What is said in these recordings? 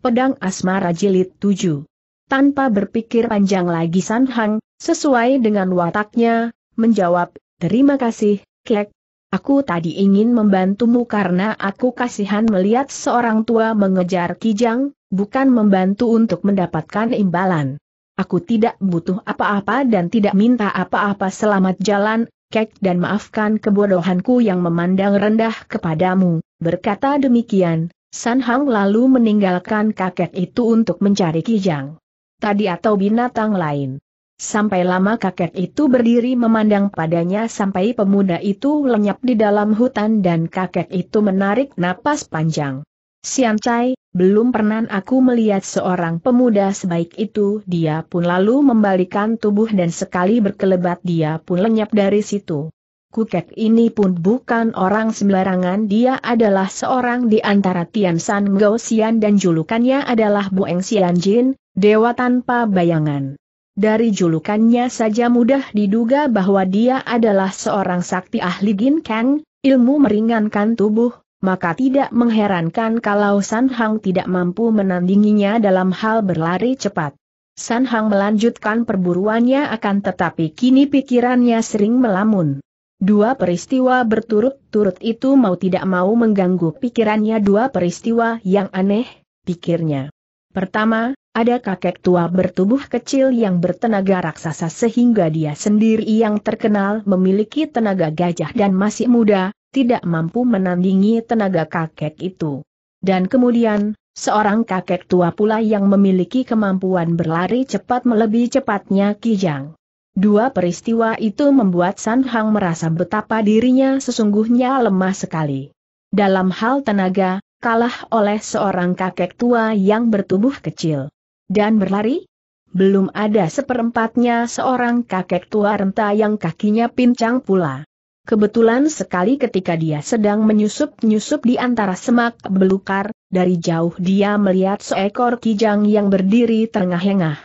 Pedang Asmara Jilid 7 Tanpa berpikir panjang lagi San Hang, sesuai dengan wataknya, menjawab, terima kasih, Kek. Aku tadi ingin membantumu karena aku kasihan melihat seorang tua mengejar Kijang, bukan membantu untuk mendapatkan imbalan. Aku tidak butuh apa-apa dan tidak minta apa-apa selamat jalan, Kek dan maafkan kebodohanku yang memandang rendah kepadamu, berkata demikian, San Hang lalu meninggalkan kakek itu untuk mencari Kijang. Tadi atau binatang lain. Sampai lama kakek itu berdiri memandang padanya sampai pemuda itu lenyap di dalam hutan dan kakek itu menarik napas panjang. Sian Chai, belum pernah aku melihat seorang pemuda sebaik itu dia pun lalu membalikan tubuh dan sekali berkelebat dia pun lenyap dari situ. Kukek ini pun bukan orang sembarangan dia adalah seorang di antara Tian San Gou Xian dan julukannya adalah Bueng Xian Jin, Dewa Tanpa Bayangan. Dari julukannya saja mudah diduga bahwa dia adalah seorang sakti ahli Gin Kang, ilmu meringankan tubuh, maka tidak mengherankan kalau San Hang tidak mampu menandinginya dalam hal berlari cepat. San Hang melanjutkan perburuannya akan tetapi kini pikirannya sering melamun. Dua peristiwa berturut-turut itu mau tidak mau mengganggu pikirannya dua peristiwa yang aneh, pikirnya. Pertama, ada kakek tua bertubuh kecil yang bertenaga raksasa sehingga dia sendiri yang terkenal memiliki tenaga gajah dan masih muda, tidak mampu menandingi tenaga kakek itu. Dan kemudian, seorang kakek tua pula yang memiliki kemampuan berlari cepat melebihi cepatnya Kijang. Dua peristiwa itu membuat San Hang merasa betapa dirinya sesungguhnya lemah sekali. Dalam hal tenaga, kalah oleh seorang kakek tua yang bertubuh kecil. Dan berlari? Belum ada seperempatnya seorang kakek tua renta yang kakinya pincang pula. Kebetulan sekali ketika dia sedang menyusup-nyusup di antara semak belukar, dari jauh dia melihat seekor kijang yang berdiri tengah engah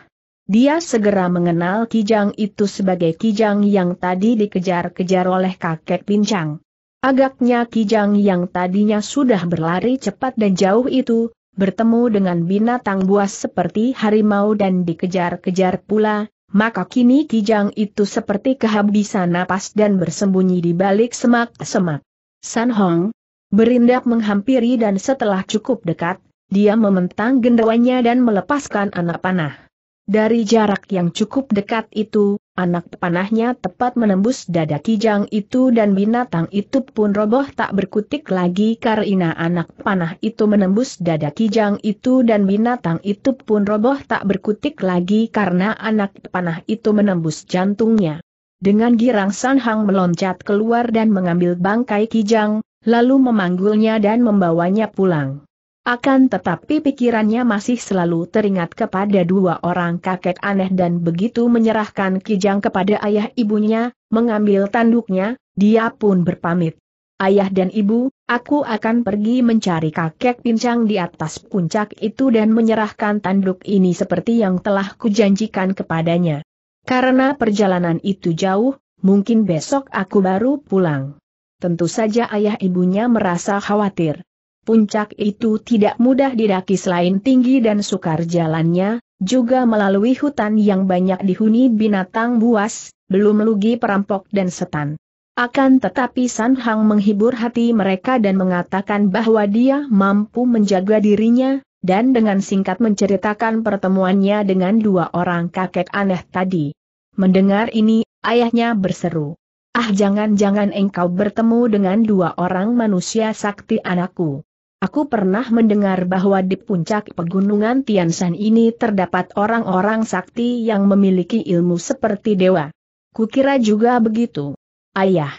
dia segera mengenal Kijang itu sebagai Kijang yang tadi dikejar-kejar oleh kakek pincang. Agaknya Kijang yang tadinya sudah berlari cepat dan jauh itu, bertemu dengan binatang buas seperti harimau dan dikejar-kejar pula, maka kini Kijang itu seperti kehabisan napas dan bersembunyi di balik semak-semak. San Hong berindak menghampiri dan setelah cukup dekat, dia mementang gendawanya dan melepaskan anak panah. Dari jarak yang cukup dekat itu, anak panahnya tepat menembus dada kijang itu dan binatang itu pun roboh tak berkutik lagi karena anak panah itu menembus dada kijang itu dan binatang itu pun roboh tak berkutik lagi karena anak panah itu menembus jantungnya. Dengan girang Sanhang meloncat keluar dan mengambil bangkai kijang, lalu memanggulnya dan membawanya pulang. Akan tetapi pikirannya masih selalu teringat kepada dua orang kakek aneh dan begitu menyerahkan Kijang kepada ayah ibunya, mengambil tanduknya, dia pun berpamit. Ayah dan ibu, aku akan pergi mencari kakek pincang di atas puncak itu dan menyerahkan tanduk ini seperti yang telah kujanjikan kepadanya. Karena perjalanan itu jauh, mungkin besok aku baru pulang. Tentu saja ayah ibunya merasa khawatir puncak itu tidak mudah didaki selain tinggi dan sukar jalannya, juga melalui hutan yang banyak dihuni binatang buas, belum lugi perampok dan setan. Akan tetapi San Hang menghibur hati mereka dan mengatakan bahwa dia mampu menjaga dirinya, dan dengan singkat menceritakan pertemuannya dengan dua orang kakek aneh tadi. Mendengar ini, ayahnya berseru. Ah jangan-jangan engkau bertemu dengan dua orang manusia sakti anakku. Aku pernah mendengar bahwa di puncak pegunungan Tiansan ini terdapat orang-orang sakti yang memiliki ilmu seperti dewa. Kukira juga begitu. Ayah,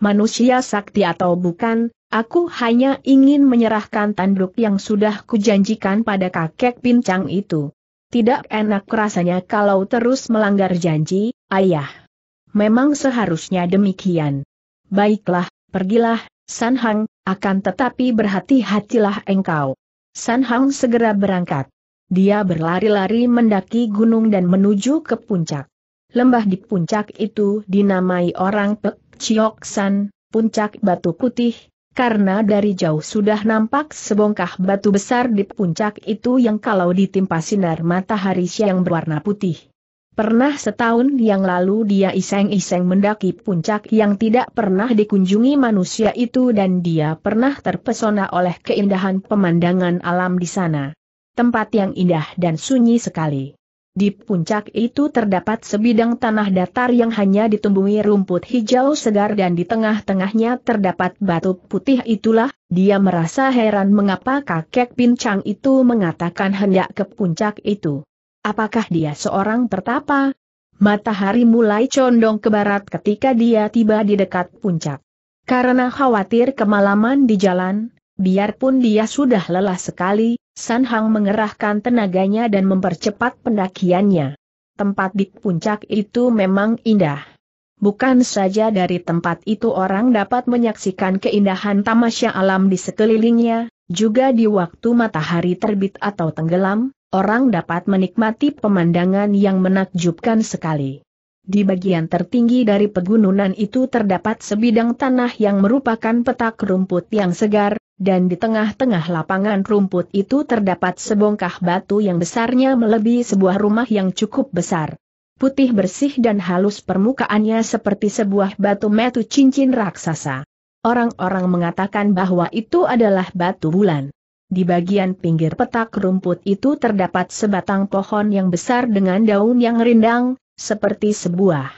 manusia sakti atau bukan, aku hanya ingin menyerahkan tanduk yang sudah kujanjikan pada kakek pincang itu. Tidak enak rasanya kalau terus melanggar janji, ayah. Memang seharusnya demikian. Baiklah, pergilah, Sanhang, akan tetapi berhati-hatilah engkau. San Hang segera berangkat. Dia berlari-lari mendaki gunung dan menuju ke puncak. Lembah di puncak itu dinamai orang Pek Chiok San, puncak batu putih, karena dari jauh sudah nampak sebongkah batu besar di puncak itu yang kalau ditimpa sinar matahari siang berwarna putih. Pernah setahun yang lalu dia iseng-iseng mendaki puncak yang tidak pernah dikunjungi manusia itu dan dia pernah terpesona oleh keindahan pemandangan alam di sana. Tempat yang indah dan sunyi sekali. Di puncak itu terdapat sebidang tanah datar yang hanya ditumbuhi rumput hijau segar dan di tengah-tengahnya terdapat batu putih itulah, dia merasa heran mengapa kakek pincang itu mengatakan hendak ke puncak itu. Apakah dia seorang tertapa? Matahari mulai condong ke barat ketika dia tiba di dekat puncak. Karena khawatir kemalaman di jalan, biarpun dia sudah lelah sekali, San Hang mengerahkan tenaganya dan mempercepat pendakiannya. Tempat di puncak itu memang indah. Bukan saja dari tempat itu orang dapat menyaksikan keindahan tamasya alam di sekelilingnya, juga di waktu matahari terbit atau tenggelam, orang dapat menikmati pemandangan yang menakjubkan sekali. Di bagian tertinggi dari pegunungan itu terdapat sebidang tanah yang merupakan petak rumput yang segar, dan di tengah-tengah lapangan rumput itu terdapat sebongkah batu yang besarnya melebihi sebuah rumah yang cukup besar. Putih bersih dan halus permukaannya seperti sebuah batu metu cincin raksasa. Orang-orang mengatakan bahwa itu adalah batu bulan. Di bagian pinggir petak rumput itu terdapat sebatang pohon yang besar dengan daun yang rindang, seperti sebuah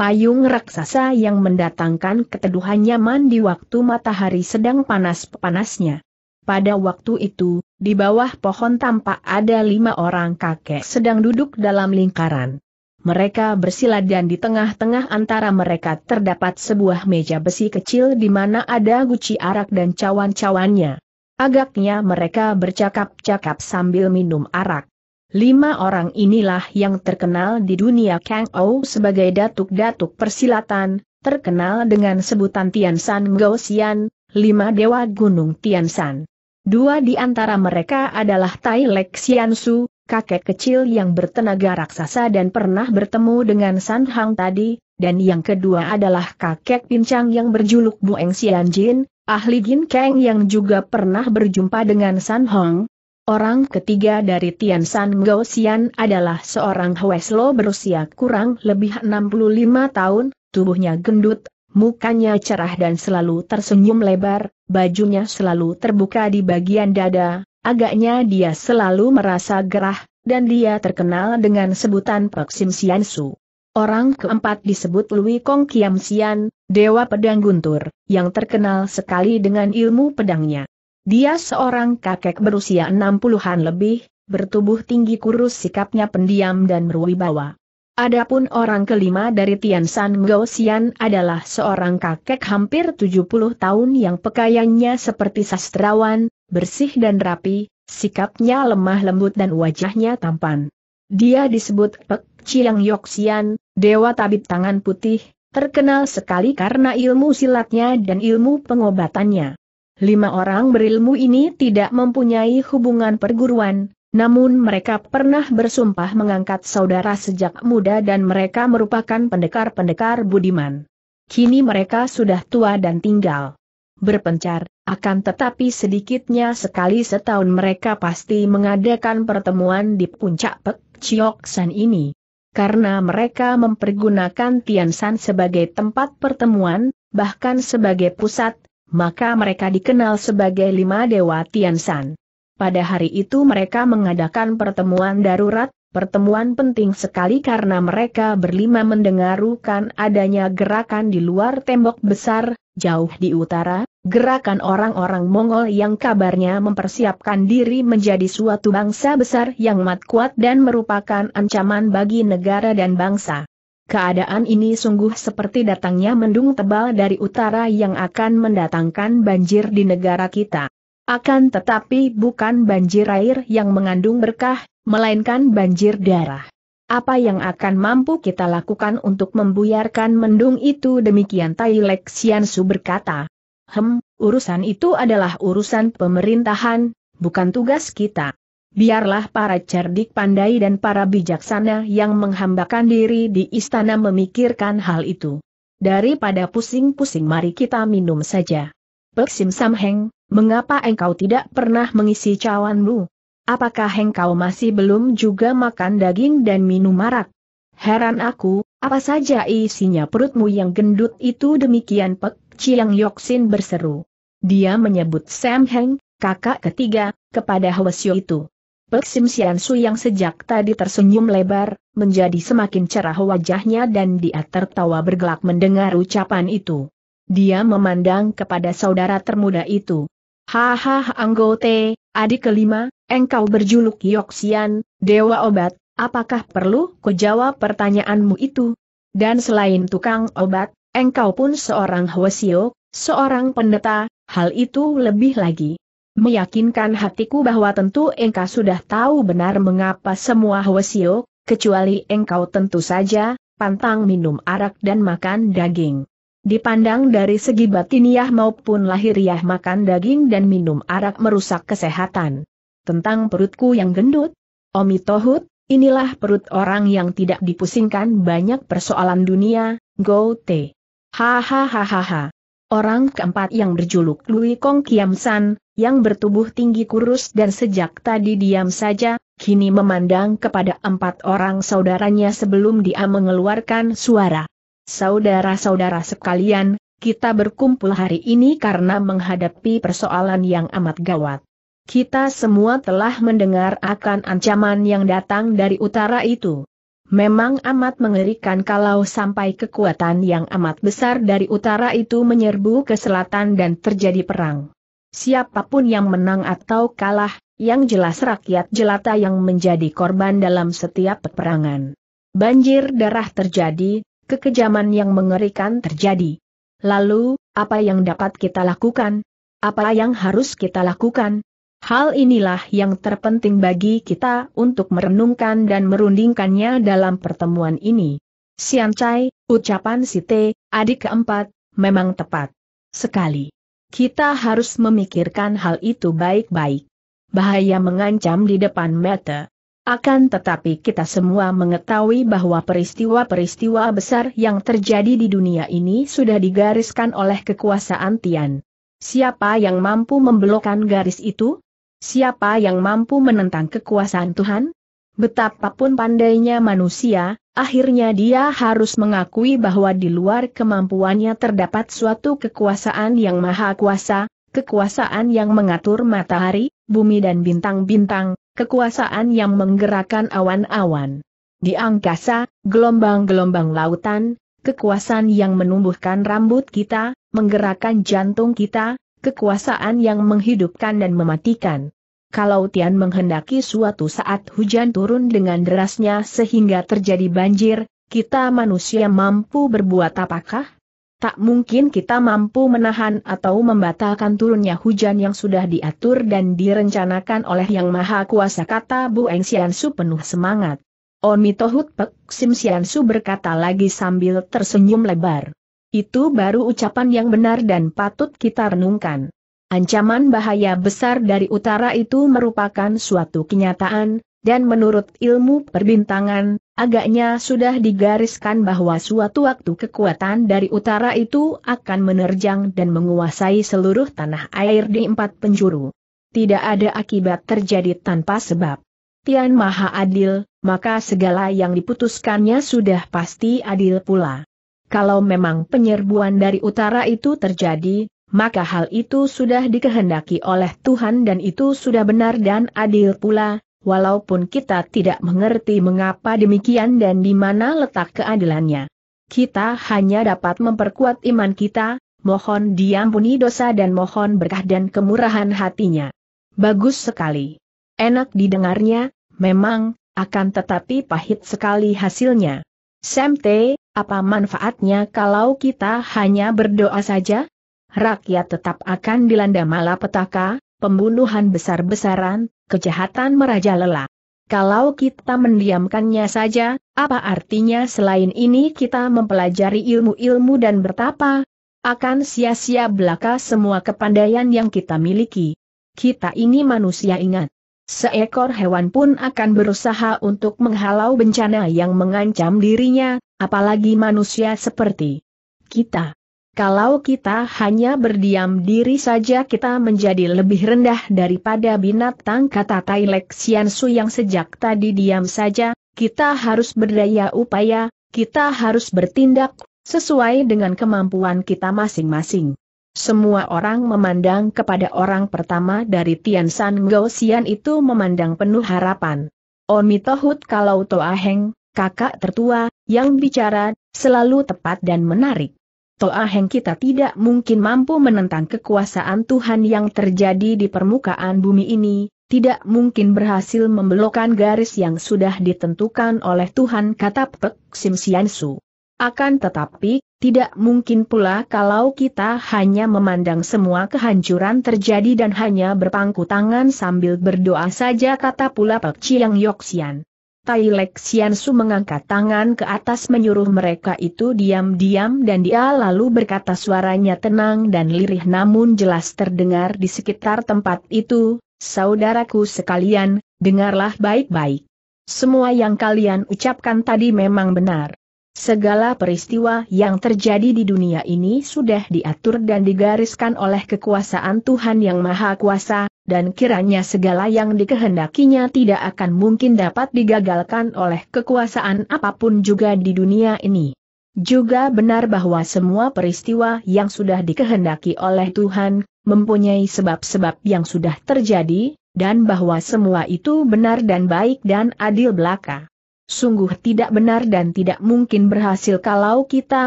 payung raksasa yang mendatangkan keteduhan nyaman di waktu matahari sedang panas-panasnya. Pada waktu itu, di bawah pohon tampak ada lima orang kakek sedang duduk dalam lingkaran. Mereka bersilat dan di tengah-tengah antara mereka terdapat sebuah meja besi kecil di mana ada guci arak dan cawan-cawannya. Agaknya mereka bercakap-cakap sambil minum arak. Lima orang inilah yang terkenal di dunia Kang Ou sebagai datuk-datuk persilatan, terkenal dengan sebutan Tian Tiansan Gaussian, lima dewa gunung Tian Tiansan. Dua di antara mereka adalah Tai Lek Su, kakek kecil yang bertenaga raksasa dan pernah bertemu dengan San Hang tadi, dan yang kedua adalah kakek pincang yang berjuluk Bueng Jin ahli Gin Kang yang juga pernah berjumpa dengan San Hong. Orang ketiga dari Tian San Gao Xian adalah seorang Hueslo berusia kurang lebih 65 tahun, tubuhnya gendut, mukanya cerah dan selalu tersenyum lebar, bajunya selalu terbuka di bagian dada, agaknya dia selalu merasa gerah, dan dia terkenal dengan sebutan Xian Su. Orang keempat disebut Lui Kong Kiam Sian, Dewa Pedang Guntur, yang terkenal sekali dengan ilmu pedangnya. Dia seorang kakek berusia 60-an lebih, bertubuh tinggi kurus sikapnya pendiam dan berwibawa. Adapun orang kelima dari Tian San Ngo Sian adalah seorang kakek hampir 70 tahun yang pekayanya seperti sastrawan, bersih dan rapi, sikapnya lemah lembut dan wajahnya tampan. Dia disebut Pek Chiang Yoxian, Dewa Tabib Tangan Putih, terkenal sekali karena ilmu silatnya dan ilmu pengobatannya. Lima orang berilmu ini tidak mempunyai hubungan perguruan, namun mereka pernah bersumpah mengangkat saudara sejak muda dan mereka merupakan pendekar-pendekar budiman. Kini mereka sudah tua dan tinggal berpencar, akan tetapi sedikitnya sekali setahun mereka pasti mengadakan pertemuan di puncak Pek Chiok ini karena mereka mempergunakan Tiansan sebagai tempat pertemuan, bahkan sebagai pusat, maka mereka dikenal sebagai lima dewa Tiansan. Pada hari itu mereka mengadakan pertemuan darurat, pertemuan penting sekali karena mereka berlima mendengarukan adanya gerakan di luar tembok besar, jauh di utara, Gerakan orang-orang Mongol yang kabarnya mempersiapkan diri menjadi suatu bangsa besar yang mat kuat dan merupakan ancaman bagi negara dan bangsa. Keadaan ini sungguh seperti datangnya mendung tebal dari utara yang akan mendatangkan banjir di negara kita. Akan tetapi bukan banjir air yang mengandung berkah, melainkan banjir darah. Apa yang akan mampu kita lakukan untuk membuyarkan mendung itu demikian Tai Lek Sian berkata. Hem, urusan itu adalah urusan pemerintahan, bukan tugas kita. Biarlah para cerdik pandai dan para bijaksana yang menghambakan diri di istana memikirkan hal itu. Daripada pusing-pusing mari kita minum saja. Pek Samheng, mengapa engkau tidak pernah mengisi cawanmu? Apakah engkau masih belum juga makan daging dan minum marak? Heran aku, apa saja isinya perutmu yang gendut itu demikian Pek Chiang Yoxin berseru. Dia menyebut Sam Heng, kakak ketiga, kepada Hwasyo itu. Pek Sim Sian Su yang sejak tadi tersenyum lebar, menjadi semakin cerah wajahnya dan dia tertawa bergelak mendengar ucapan itu. Dia memandang kepada saudara termuda itu. Haha Anggota, adik kelima, engkau berjuluk Yoxian, dewa obat, apakah perlu kujawab pertanyaanmu itu? Dan selain tukang obat, Engkau pun seorang Hwasio, seorang pendeta, hal itu lebih lagi. Meyakinkan hatiku bahwa tentu engkau sudah tahu benar mengapa semua Hwasio, kecuali engkau tentu saja, pantang minum arak dan makan daging. Dipandang dari segi batiniah maupun lahiriah makan daging dan minum arak merusak kesehatan. Tentang perutku yang gendut, Omi Tohut, inilah perut orang yang tidak dipusingkan banyak persoalan dunia, Go Te. Hahaha. Orang keempat yang berjuluk Lui Kong Kiam San, yang bertubuh tinggi kurus dan sejak tadi diam saja, kini memandang kepada empat orang saudaranya sebelum dia mengeluarkan suara. Saudara-saudara sekalian, kita berkumpul hari ini karena menghadapi persoalan yang amat gawat. Kita semua telah mendengar akan ancaman yang datang dari utara itu. Memang amat mengerikan kalau sampai kekuatan yang amat besar dari utara itu menyerbu ke selatan dan terjadi perang. Siapapun yang menang atau kalah, yang jelas rakyat jelata yang menjadi korban dalam setiap peperangan. Banjir darah terjadi, kekejaman yang mengerikan terjadi. Lalu, apa yang dapat kita lakukan? Apa yang harus kita lakukan? Hal inilah yang terpenting bagi kita untuk merenungkan dan merundingkannya dalam pertemuan ini. Sian Chai, ucapan si T, adik keempat, memang tepat. Sekali. Kita harus memikirkan hal itu baik-baik. Bahaya mengancam di depan mata. Akan tetapi kita semua mengetahui bahwa peristiwa-peristiwa besar yang terjadi di dunia ini sudah digariskan oleh kekuasaan Tian. Siapa yang mampu membelokkan garis itu? Siapa yang mampu menentang kekuasaan Tuhan? Betapapun pandainya manusia, akhirnya dia harus mengakui bahwa di luar kemampuannya terdapat suatu kekuasaan yang maha kuasa, kekuasaan yang mengatur matahari, bumi dan bintang-bintang, kekuasaan yang menggerakkan awan-awan. Di angkasa, gelombang-gelombang lautan, kekuasaan yang menumbuhkan rambut kita, menggerakkan jantung kita, kekuasaan yang menghidupkan dan mematikan. Kalau Tian menghendaki suatu saat hujan turun dengan derasnya sehingga terjadi banjir, kita manusia mampu berbuat apakah? Tak mungkin kita mampu menahan atau membatalkan turunnya hujan yang sudah diatur dan direncanakan oleh Yang Maha Kuasa kata Bu Eng Su penuh semangat. Oni Tohut Pek Sim Su berkata lagi sambil tersenyum lebar. Itu baru ucapan yang benar dan patut kita renungkan. Ancaman bahaya besar dari utara itu merupakan suatu kenyataan, dan menurut ilmu perbintangan, agaknya sudah digariskan bahwa suatu waktu kekuatan dari utara itu akan menerjang dan menguasai seluruh tanah air di empat penjuru. Tidak ada akibat terjadi tanpa sebab. Tian Maha Adil, maka segala yang diputuskannya sudah pasti adil pula. Kalau memang penyerbuan dari utara itu terjadi, maka hal itu sudah dikehendaki oleh Tuhan dan itu sudah benar dan adil pula, walaupun kita tidak mengerti mengapa demikian dan di mana letak keadilannya. Kita hanya dapat memperkuat iman kita, mohon diampuni dosa dan mohon berkah dan kemurahan hatinya. Bagus sekali. Enak didengarnya, memang, akan tetapi pahit sekali hasilnya. Semte, apa manfaatnya kalau kita hanya berdoa saja? Rakyat tetap akan dilanda malapetaka, pembunuhan besar-besaran, kejahatan merajalela. Kalau kita mendiamkannya saja, apa artinya selain ini kita mempelajari ilmu-ilmu dan bertapa? Akan sia-sia belaka semua kepandaian yang kita miliki. Kita ini manusia ingat. Seekor hewan pun akan berusaha untuk menghalau bencana yang mengancam dirinya, apalagi manusia seperti kita. Kalau kita hanya berdiam diri saja kita menjadi lebih rendah daripada binatang kata Tai Lek Su yang sejak tadi diam saja, kita harus berdaya upaya, kita harus bertindak, sesuai dengan kemampuan kita masing-masing. Semua orang memandang kepada orang pertama dari Tian San Xian itu memandang penuh harapan. Omitohut oh, kalau Toaheng, kakak tertua, yang bicara, selalu tepat dan menarik. Toaheng kita tidak mungkin mampu menentang kekuasaan Tuhan yang terjadi di permukaan bumi ini, tidak mungkin berhasil membelokkan garis yang sudah ditentukan oleh Tuhan kata Pek Sim Sian Su. Akan tetapi, tidak mungkin pula kalau kita hanya memandang semua kehancuran terjadi dan hanya berpangku tangan sambil berdoa saja kata pula Pak Chiang Yoxian. Tai Lek Sian Su mengangkat tangan ke atas menyuruh mereka itu diam-diam dan dia lalu berkata suaranya tenang dan lirih namun jelas terdengar di sekitar tempat itu, saudaraku sekalian, dengarlah baik-baik. Semua yang kalian ucapkan tadi memang benar. Segala peristiwa yang terjadi di dunia ini sudah diatur dan digariskan oleh kekuasaan Tuhan Yang Maha Kuasa, dan kiranya segala yang dikehendakinya tidak akan mungkin dapat digagalkan oleh kekuasaan apapun juga di dunia ini. Juga benar bahwa semua peristiwa yang sudah dikehendaki oleh Tuhan, mempunyai sebab-sebab yang sudah terjadi, dan bahwa semua itu benar dan baik dan adil belaka sungguh tidak benar dan tidak mungkin berhasil kalau kita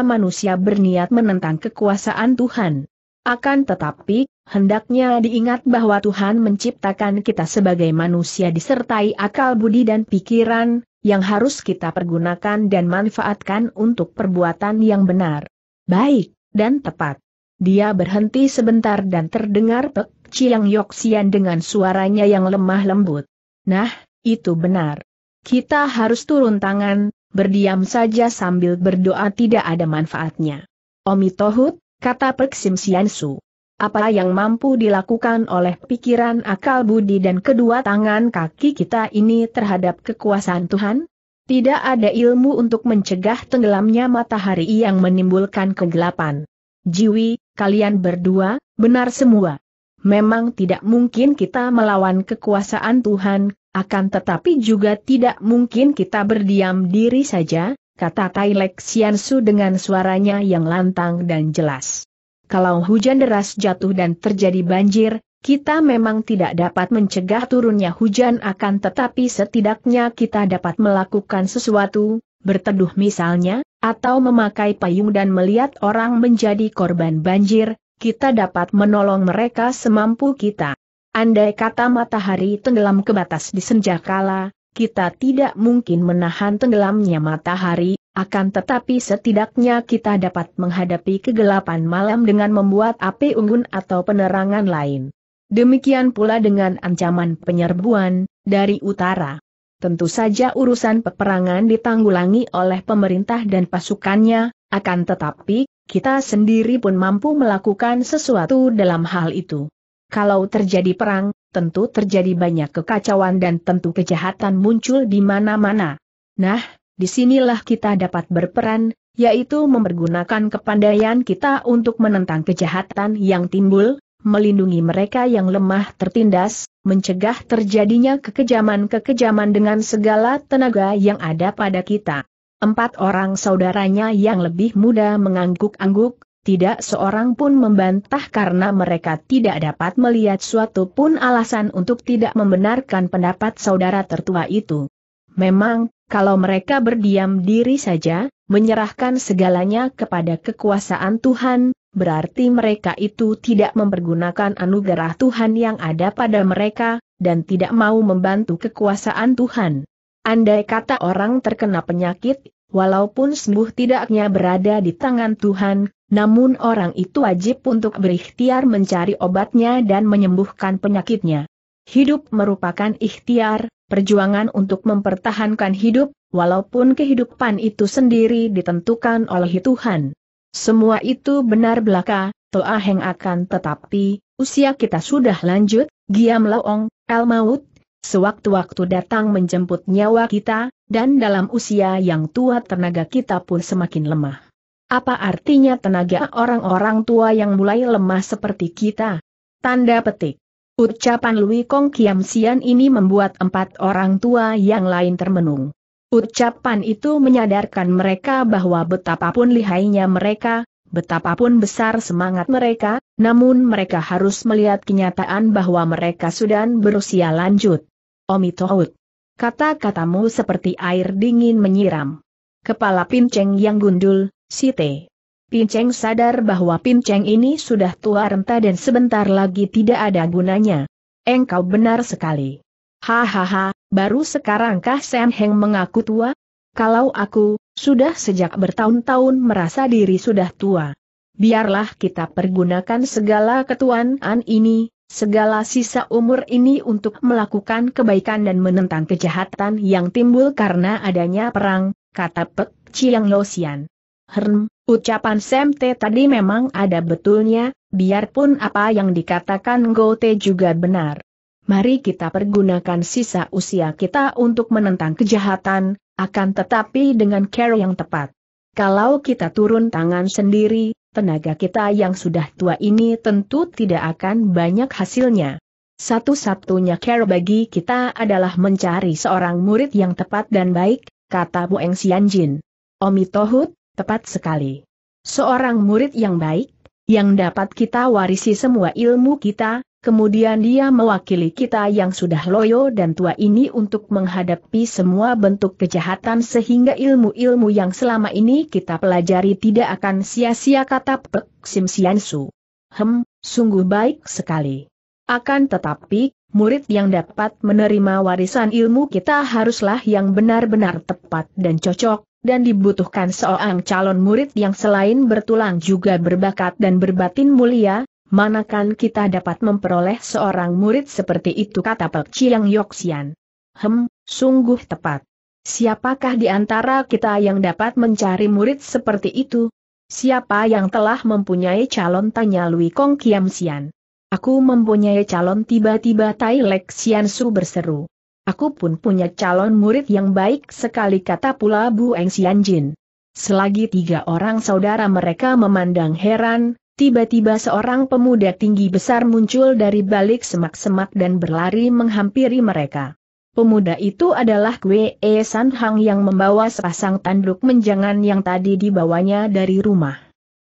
manusia berniat menentang kekuasaan Tuhan. Akan tetapi, hendaknya diingat bahwa Tuhan menciptakan kita sebagai manusia disertai akal budi dan pikiran, yang harus kita pergunakan dan manfaatkan untuk perbuatan yang benar, baik, dan tepat. Dia berhenti sebentar dan terdengar Pek Chiang Yoksian dengan suaranya yang lemah lembut. Nah, itu benar. Kita harus turun tangan, berdiam saja sambil berdoa tidak ada manfaatnya. Omi Tohut, kata Peksim Siansu. Apa yang mampu dilakukan oleh pikiran akal budi dan kedua tangan kaki kita ini terhadap kekuasaan Tuhan? Tidak ada ilmu untuk mencegah tenggelamnya matahari yang menimbulkan kegelapan. Jiwi, kalian berdua, benar semua. Memang tidak mungkin kita melawan kekuasaan Tuhan, akan tetapi juga tidak mungkin kita berdiam diri saja, kata Tai Lek Su dengan suaranya yang lantang dan jelas. Kalau hujan deras jatuh dan terjadi banjir, kita memang tidak dapat mencegah turunnya hujan akan tetapi setidaknya kita dapat melakukan sesuatu, berteduh misalnya, atau memakai payung dan melihat orang menjadi korban banjir, kita dapat menolong mereka semampu kita. Andai kata matahari tenggelam ke batas di senja kala, kita tidak mungkin menahan tenggelamnya matahari, akan tetapi setidaknya kita dapat menghadapi kegelapan malam dengan membuat api unggun atau penerangan lain. Demikian pula dengan ancaman penyerbuan dari utara. Tentu saja urusan peperangan ditanggulangi oleh pemerintah dan pasukannya, akan tetapi, kita sendiri pun mampu melakukan sesuatu dalam hal itu kalau terjadi perang, tentu terjadi banyak kekacauan dan tentu kejahatan muncul di mana-mana. Nah, disinilah kita dapat berperan, yaitu mempergunakan kepandaian kita untuk menentang kejahatan yang timbul, melindungi mereka yang lemah tertindas, mencegah terjadinya kekejaman-kekejaman dengan segala tenaga yang ada pada kita. Empat orang saudaranya yang lebih muda mengangguk-angguk, tidak seorang pun membantah karena mereka tidak dapat melihat suatu pun alasan untuk tidak membenarkan pendapat saudara tertua itu. Memang, kalau mereka berdiam diri saja, menyerahkan segalanya kepada kekuasaan Tuhan, berarti mereka itu tidak mempergunakan anugerah Tuhan yang ada pada mereka, dan tidak mau membantu kekuasaan Tuhan. Andai kata orang terkena penyakit, walaupun sembuh tidaknya berada di tangan Tuhan, namun orang itu wajib untuk berikhtiar mencari obatnya dan menyembuhkan penyakitnya. Hidup merupakan ikhtiar, perjuangan untuk mempertahankan hidup, walaupun kehidupan itu sendiri ditentukan oleh Tuhan. Semua itu benar belaka, Heng akan tetapi, usia kita sudah lanjut, Giam Loong, El Maut, sewaktu-waktu datang menjemput nyawa kita, dan dalam usia yang tua tenaga kita pun semakin lemah. Apa artinya tenaga orang-orang tua yang mulai lemah seperti kita? Tanda petik. Ucapan Lui Kong Kiam Sian ini membuat empat orang tua yang lain termenung. Ucapan itu menyadarkan mereka bahwa betapapun lihainya mereka, betapapun besar semangat mereka, namun mereka harus melihat kenyataan bahwa mereka sudah berusia lanjut. Omitohut. Kata-katamu seperti air dingin menyiram. Kepala pinceng yang gundul, Si Pinceng sadar bahwa pinceng ini sudah tua renta dan sebentar lagi tidak ada gunanya. Engkau benar sekali. Hahaha, baru sekarangkah Sam Heng mengaku tua? Kalau aku, sudah sejak bertahun-tahun merasa diri sudah tua. Biarlah kita pergunakan segala ketuanan ini, segala sisa umur ini untuk melakukan kebaikan dan menentang kejahatan yang timbul karena adanya perang, kata Pek Chiang Losian. Herm, ucapan Semte tadi memang ada betulnya, biarpun apa yang dikatakan Gote juga benar. Mari kita pergunakan sisa usia kita untuk menentang kejahatan, akan tetapi dengan care yang tepat. Kalau kita turun tangan sendiri, tenaga kita yang sudah tua ini tentu tidak akan banyak hasilnya. Satu-satunya care bagi kita adalah mencari seorang murid yang tepat dan baik, kata Bu Eng Sianjin. Omi Tohut, Tepat sekali. Seorang murid yang baik, yang dapat kita warisi semua ilmu kita, kemudian dia mewakili kita yang sudah loyo dan tua ini untuk menghadapi semua bentuk kejahatan sehingga ilmu-ilmu yang selama ini kita pelajari tidak akan sia-sia kata Pek Sim Siansu. Hem, sungguh baik sekali. Akan tetapi, murid yang dapat menerima warisan ilmu kita haruslah yang benar-benar tepat dan cocok, dan dibutuhkan seorang calon murid yang selain bertulang juga berbakat dan berbatin mulia, manakan kita dapat memperoleh seorang murid seperti itu kata Pek Chiang Yoxian. Hem, sungguh tepat. Siapakah di antara kita yang dapat mencari murid seperti itu? Siapa yang telah mempunyai calon tanya Lui Kong Kiam Sian? Aku mempunyai calon tiba-tiba Tai Lek Sian Su berseru. Aku pun punya calon murid yang baik sekali kata pula Bu Eng Xianjin. Selagi tiga orang saudara mereka memandang heran, tiba-tiba seorang pemuda tinggi besar muncul dari balik semak-semak dan berlari menghampiri mereka. Pemuda itu adalah Kwe E San Hang yang membawa sepasang tanduk menjangan yang tadi dibawanya dari rumah.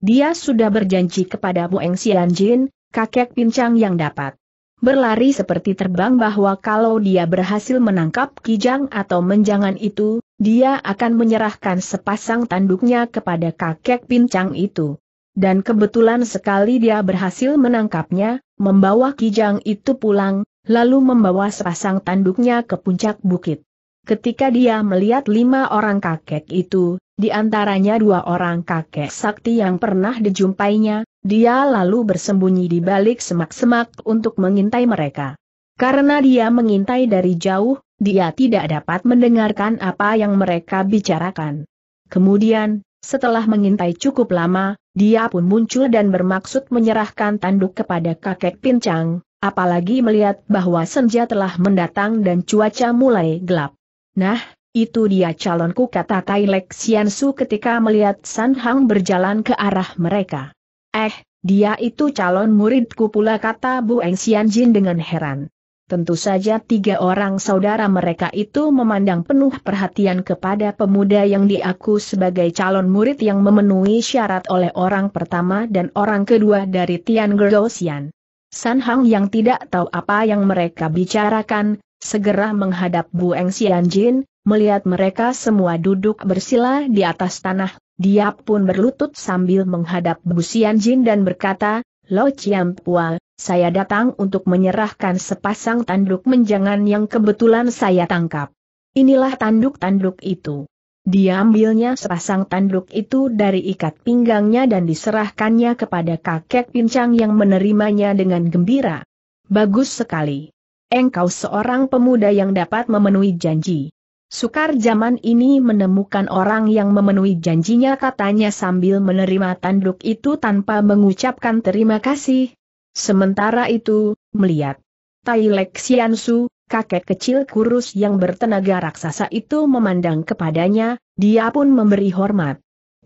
Dia sudah berjanji kepada Bu Eng Xianjin, kakek pincang yang dapat berlari seperti terbang bahwa kalau dia berhasil menangkap kijang atau menjangan itu, dia akan menyerahkan sepasang tanduknya kepada kakek pincang itu. Dan kebetulan sekali dia berhasil menangkapnya, membawa kijang itu pulang, lalu membawa sepasang tanduknya ke puncak bukit. Ketika dia melihat lima orang kakek itu, di antaranya dua orang kakek sakti yang pernah dijumpainya, dia lalu bersembunyi di balik semak-semak untuk mengintai mereka. Karena dia mengintai dari jauh, dia tidak dapat mendengarkan apa yang mereka bicarakan. Kemudian, setelah mengintai cukup lama, dia pun muncul dan bermaksud menyerahkan tanduk kepada kakek pincang, apalagi melihat bahwa senja telah mendatang dan cuaca mulai gelap. Nah, itu dia calonku kata Tai Lek Su ketika melihat San Hang berjalan ke arah mereka. Eh, dia itu calon muridku pula kata Bu Eng Jin dengan heran. Tentu saja tiga orang saudara mereka itu memandang penuh perhatian kepada pemuda yang diaku sebagai calon murid yang memenuhi syarat oleh orang pertama dan orang kedua dari Tian Gerosian. San Hang yang tidak tahu apa yang mereka bicarakan, segera menghadap Bu Eng Xian Jin, melihat mereka semua duduk bersila di atas tanah, dia pun berlutut sambil menghadap Bu Jin dan berkata, Lo Pua, saya datang untuk menyerahkan sepasang tanduk menjangan yang kebetulan saya tangkap. Inilah tanduk-tanduk itu. Diambilnya sepasang tanduk itu dari ikat pinggangnya dan diserahkannya kepada kakek pincang yang menerimanya dengan gembira. Bagus sekali. Engkau seorang pemuda yang dapat memenuhi janji. Sukar zaman ini menemukan orang yang memenuhi janjinya katanya sambil menerima tanduk itu tanpa mengucapkan terima kasih. Sementara itu, melihat Tai Lek Xiansu, kakek kecil kurus yang bertenaga raksasa itu memandang kepadanya, dia pun memberi hormat.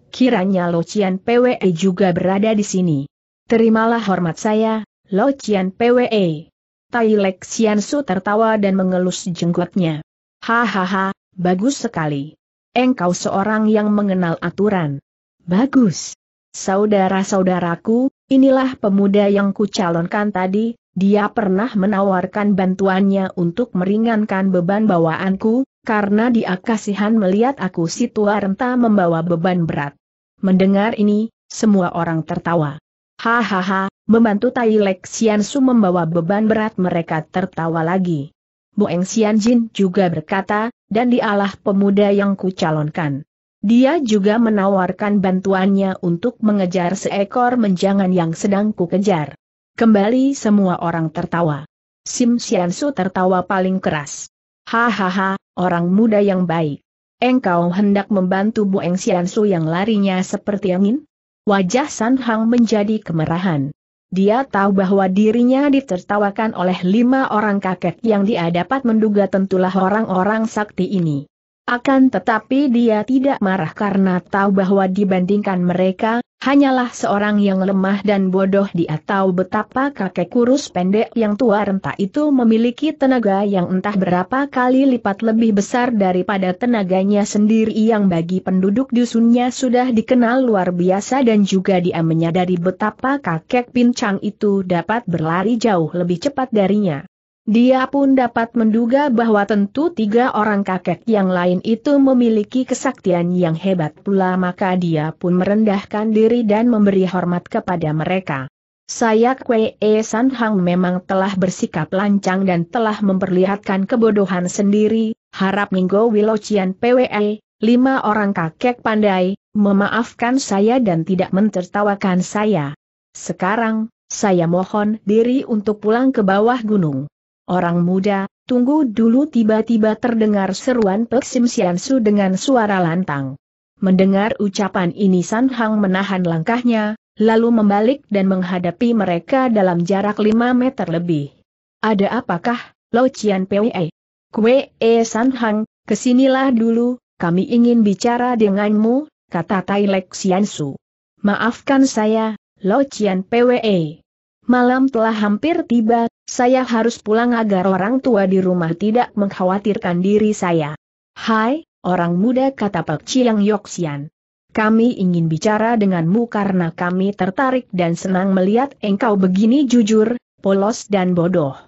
Kiranya Lo Cian PWE juga berada di sini. Terimalah hormat saya, Lo Cian PWE. Tai Lek Sian Su tertawa dan mengelus jenggotnya. Hahaha, bagus sekali. Engkau seorang yang mengenal aturan. Bagus. Saudara-saudaraku, inilah pemuda yang kucalonkan tadi, dia pernah menawarkan bantuannya untuk meringankan beban bawaanku, karena dia kasihan melihat aku si tua renta membawa beban berat. Mendengar ini, semua orang tertawa. Hahaha, Membantu Tai Lek Xian Su membawa beban berat mereka tertawa lagi. Boeng Xian Jin juga berkata, dan dialah pemuda yang kucalonkan. Dia juga menawarkan bantuannya untuk mengejar seekor menjangan yang sedang kukejar. Kembali semua orang tertawa. Sim Xian Su tertawa paling keras. Hahaha, orang muda yang baik. Engkau hendak membantu Bu Eng Su yang larinya seperti angin? Wajah San Hang menjadi kemerahan. Dia tahu bahwa dirinya ditertawakan oleh lima orang kakek yang dia dapat menduga tentulah orang-orang sakti ini. Akan tetapi dia tidak marah karena tahu bahwa dibandingkan mereka, hanyalah seorang yang lemah dan bodoh dia tahu betapa kakek kurus pendek yang tua renta itu memiliki tenaga yang entah berapa kali lipat lebih besar daripada tenaganya sendiri yang bagi penduduk dusunnya sudah dikenal luar biasa dan juga dia menyadari betapa kakek pincang itu dapat berlari jauh lebih cepat darinya. Dia pun dapat menduga bahwa tentu tiga orang kakek yang lain itu memiliki kesaktian yang hebat pula maka dia pun merendahkan diri dan memberi hormat kepada mereka. Saya Kwee San Hang memang telah bersikap lancang dan telah memperlihatkan kebodohan sendiri, harap Minggo Wilocian PWE, lima orang kakek pandai, memaafkan saya dan tidak mentertawakan saya. Sekarang, saya mohon diri untuk pulang ke bawah gunung. Orang muda, tunggu dulu tiba-tiba terdengar seruan Pek Sim Su dengan suara lantang. Mendengar ucapan ini San Hang menahan langkahnya, lalu membalik dan menghadapi mereka dalam jarak 5 meter lebih. Ada apakah, Lo Cian Pwe? Kue E San Hang, kesinilah dulu, kami ingin bicara denganmu, kata Tai Lek Su. Maafkan saya, Lo Cian Pwe. Malam telah hampir tiba, saya harus pulang agar orang tua di rumah tidak mengkhawatirkan diri saya. Hai, orang muda kata Pak Chiang Yoksian. Kami ingin bicara denganmu karena kami tertarik dan senang melihat engkau begini jujur, polos dan bodoh.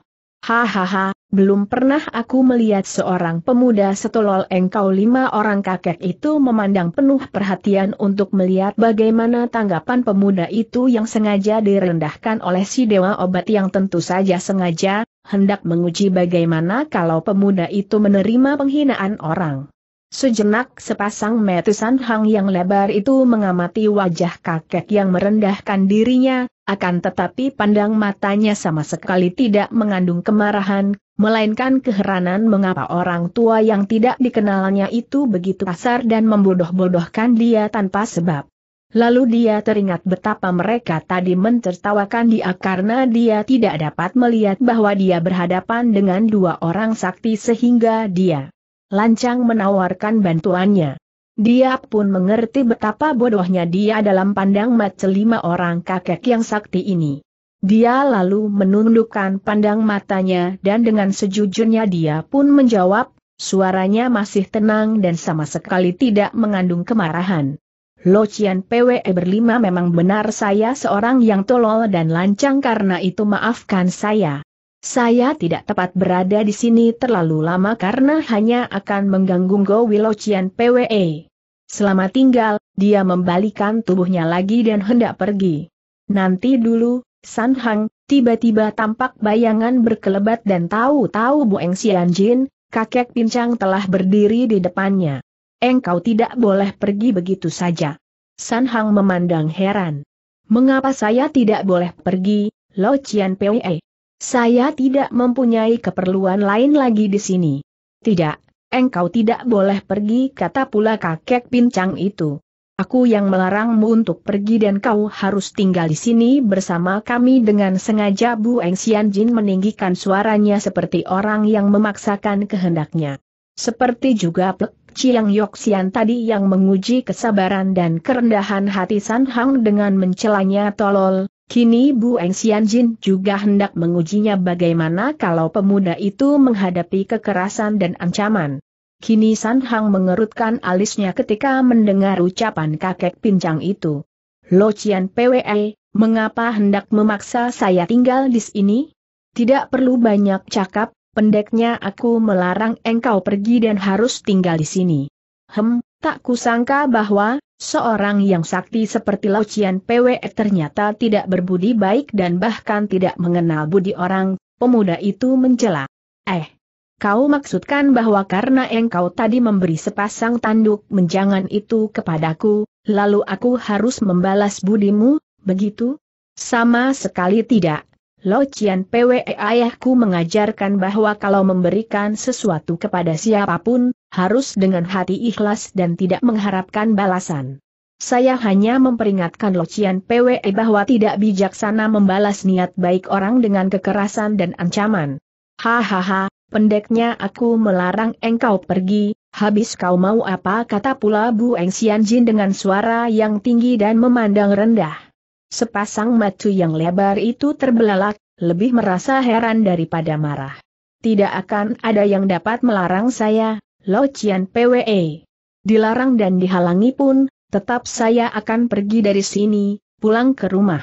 Hahaha, belum pernah aku melihat seorang pemuda setolol engkau lima orang kakek itu memandang penuh perhatian untuk melihat bagaimana tanggapan pemuda itu yang sengaja direndahkan oleh si dewa obat yang tentu saja sengaja, hendak menguji bagaimana kalau pemuda itu menerima penghinaan orang. Sejenak sepasang metusan hang yang lebar itu mengamati wajah kakek yang merendahkan dirinya, akan tetapi pandang matanya sama sekali tidak mengandung kemarahan, melainkan keheranan mengapa orang tua yang tidak dikenalnya itu begitu kasar dan membodoh-bodohkan dia tanpa sebab. Lalu dia teringat betapa mereka tadi mentertawakan dia karena dia tidak dapat melihat bahwa dia berhadapan dengan dua orang sakti sehingga dia lancang menawarkan bantuannya. Dia pun mengerti betapa bodohnya dia dalam pandang mata lima orang kakek yang sakti ini. Dia lalu menundukkan pandang matanya dan dengan sejujurnya dia pun menjawab, suaranya masih tenang dan sama sekali tidak mengandung kemarahan. Locian PWE berlima memang benar saya seorang yang tolol dan lancang karena itu maafkan saya. Saya tidak tepat berada di sini terlalu lama karena hanya akan mengganggu Go Wilocian PWE. Selama tinggal, dia membalikan tubuhnya lagi dan hendak pergi. Nanti dulu, San Hang, tiba-tiba tampak bayangan berkelebat dan tahu-tahu Bu Boeng Xianjin, kakek pincang telah berdiri di depannya. Engkau tidak boleh pergi begitu saja. San Hang memandang heran. Mengapa saya tidak boleh pergi, Lo Cian Pwe? Saya tidak mempunyai keperluan lain lagi di sini. Tidak, engkau tidak boleh pergi kata pula kakek pincang itu. Aku yang melarangmu untuk pergi dan kau harus tinggal di sini bersama kami dengan sengaja Bu Eng Xian Jin meninggikan suaranya seperti orang yang memaksakan kehendaknya. Seperti juga Plek Chiang Yok Xian tadi yang menguji kesabaran dan kerendahan hati San Hang dengan mencelanya tolol, Kini Bu Eng Jin juga hendak mengujinya bagaimana kalau pemuda itu menghadapi kekerasan dan ancaman. Kini San Hang mengerutkan alisnya ketika mendengar ucapan kakek pincang itu. Lo Cian PWE, mengapa hendak memaksa saya tinggal di sini? Tidak perlu banyak cakap, pendeknya aku melarang engkau pergi dan harus tinggal di sini. Hem, tak kusangka bahwa Seorang yang sakti seperti Laucian PWE ternyata tidak berbudi baik dan bahkan tidak mengenal budi orang, pemuda itu mencela. Eh, kau maksudkan bahwa karena engkau tadi memberi sepasang tanduk menjangan itu kepadaku, lalu aku harus membalas budimu, begitu? Sama sekali tidak, Lo Cian Pwe ayahku mengajarkan bahwa kalau memberikan sesuatu kepada siapapun, harus dengan hati ikhlas dan tidak mengharapkan balasan. Saya hanya memperingatkan Lo Cian Pwe bahwa tidak bijaksana membalas niat baik orang dengan kekerasan dan ancaman. Hahaha, pendeknya aku melarang engkau pergi, habis kau mau apa kata pula Bu Eng Xianjin dengan suara yang tinggi dan memandang rendah. Sepasang matu yang lebar itu terbelalak, lebih merasa heran daripada marah. Tidak akan ada yang dapat melarang saya, Lo Chian PWE. Dilarang dan dihalangi pun, tetap saya akan pergi dari sini, pulang ke rumah.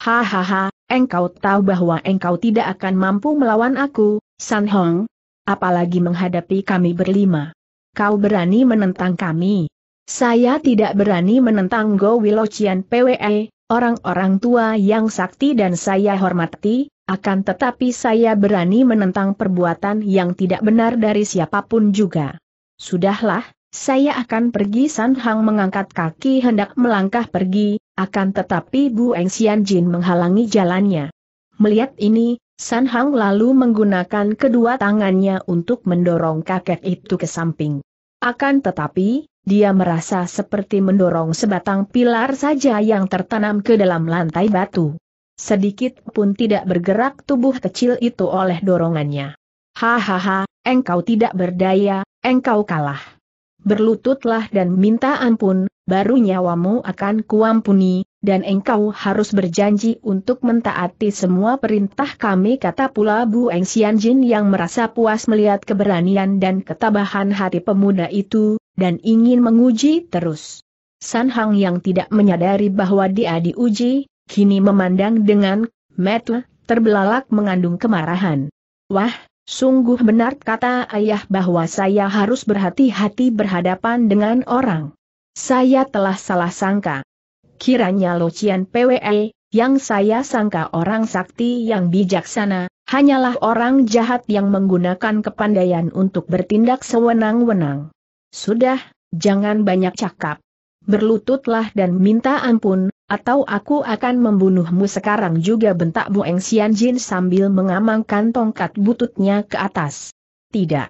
Hahaha, engkau tahu bahwa engkau tidak akan mampu melawan aku, San Hong. Apalagi menghadapi kami berlima. Kau berani menentang kami. Saya tidak berani menentang Go Wilocian PWE, orang-orang tua yang sakti dan saya hormati, akan tetapi saya berani menentang perbuatan yang tidak benar dari siapapun juga. Sudahlah, saya akan pergi San Hang mengangkat kaki hendak melangkah pergi, akan tetapi Bu Eng Xian Jin menghalangi jalannya. Melihat ini, San Hang lalu menggunakan kedua tangannya untuk mendorong kakek itu ke samping. Akan tetapi, dia merasa seperti mendorong sebatang pilar saja yang tertanam ke dalam lantai batu. Sedikit pun tidak bergerak tubuh kecil itu oleh dorongannya. Hahaha, engkau tidak berdaya, engkau kalah. Berlututlah dan minta ampun, baru nyawamu akan kuampuni, dan engkau harus berjanji untuk mentaati semua perintah kami kata pula Bu Eng Xianjin yang merasa puas melihat keberanian dan ketabahan hati pemuda itu, dan ingin menguji terus. San Hang yang tidak menyadari bahwa dia diuji, kini memandang dengan mata terbelalak mengandung kemarahan. Wah, sungguh benar kata ayah bahwa saya harus berhati-hati berhadapan dengan orang. Saya telah salah sangka. Kiranya Lucian PWE, yang saya sangka orang sakti yang bijaksana, hanyalah orang jahat yang menggunakan kepandaian untuk bertindak sewenang-wenang. Sudah, jangan banyak cakap. Berlututlah dan minta ampun, atau aku akan membunuhmu sekarang juga bentak Bu Sian Jin sambil mengamankan tongkat bututnya ke atas. Tidak.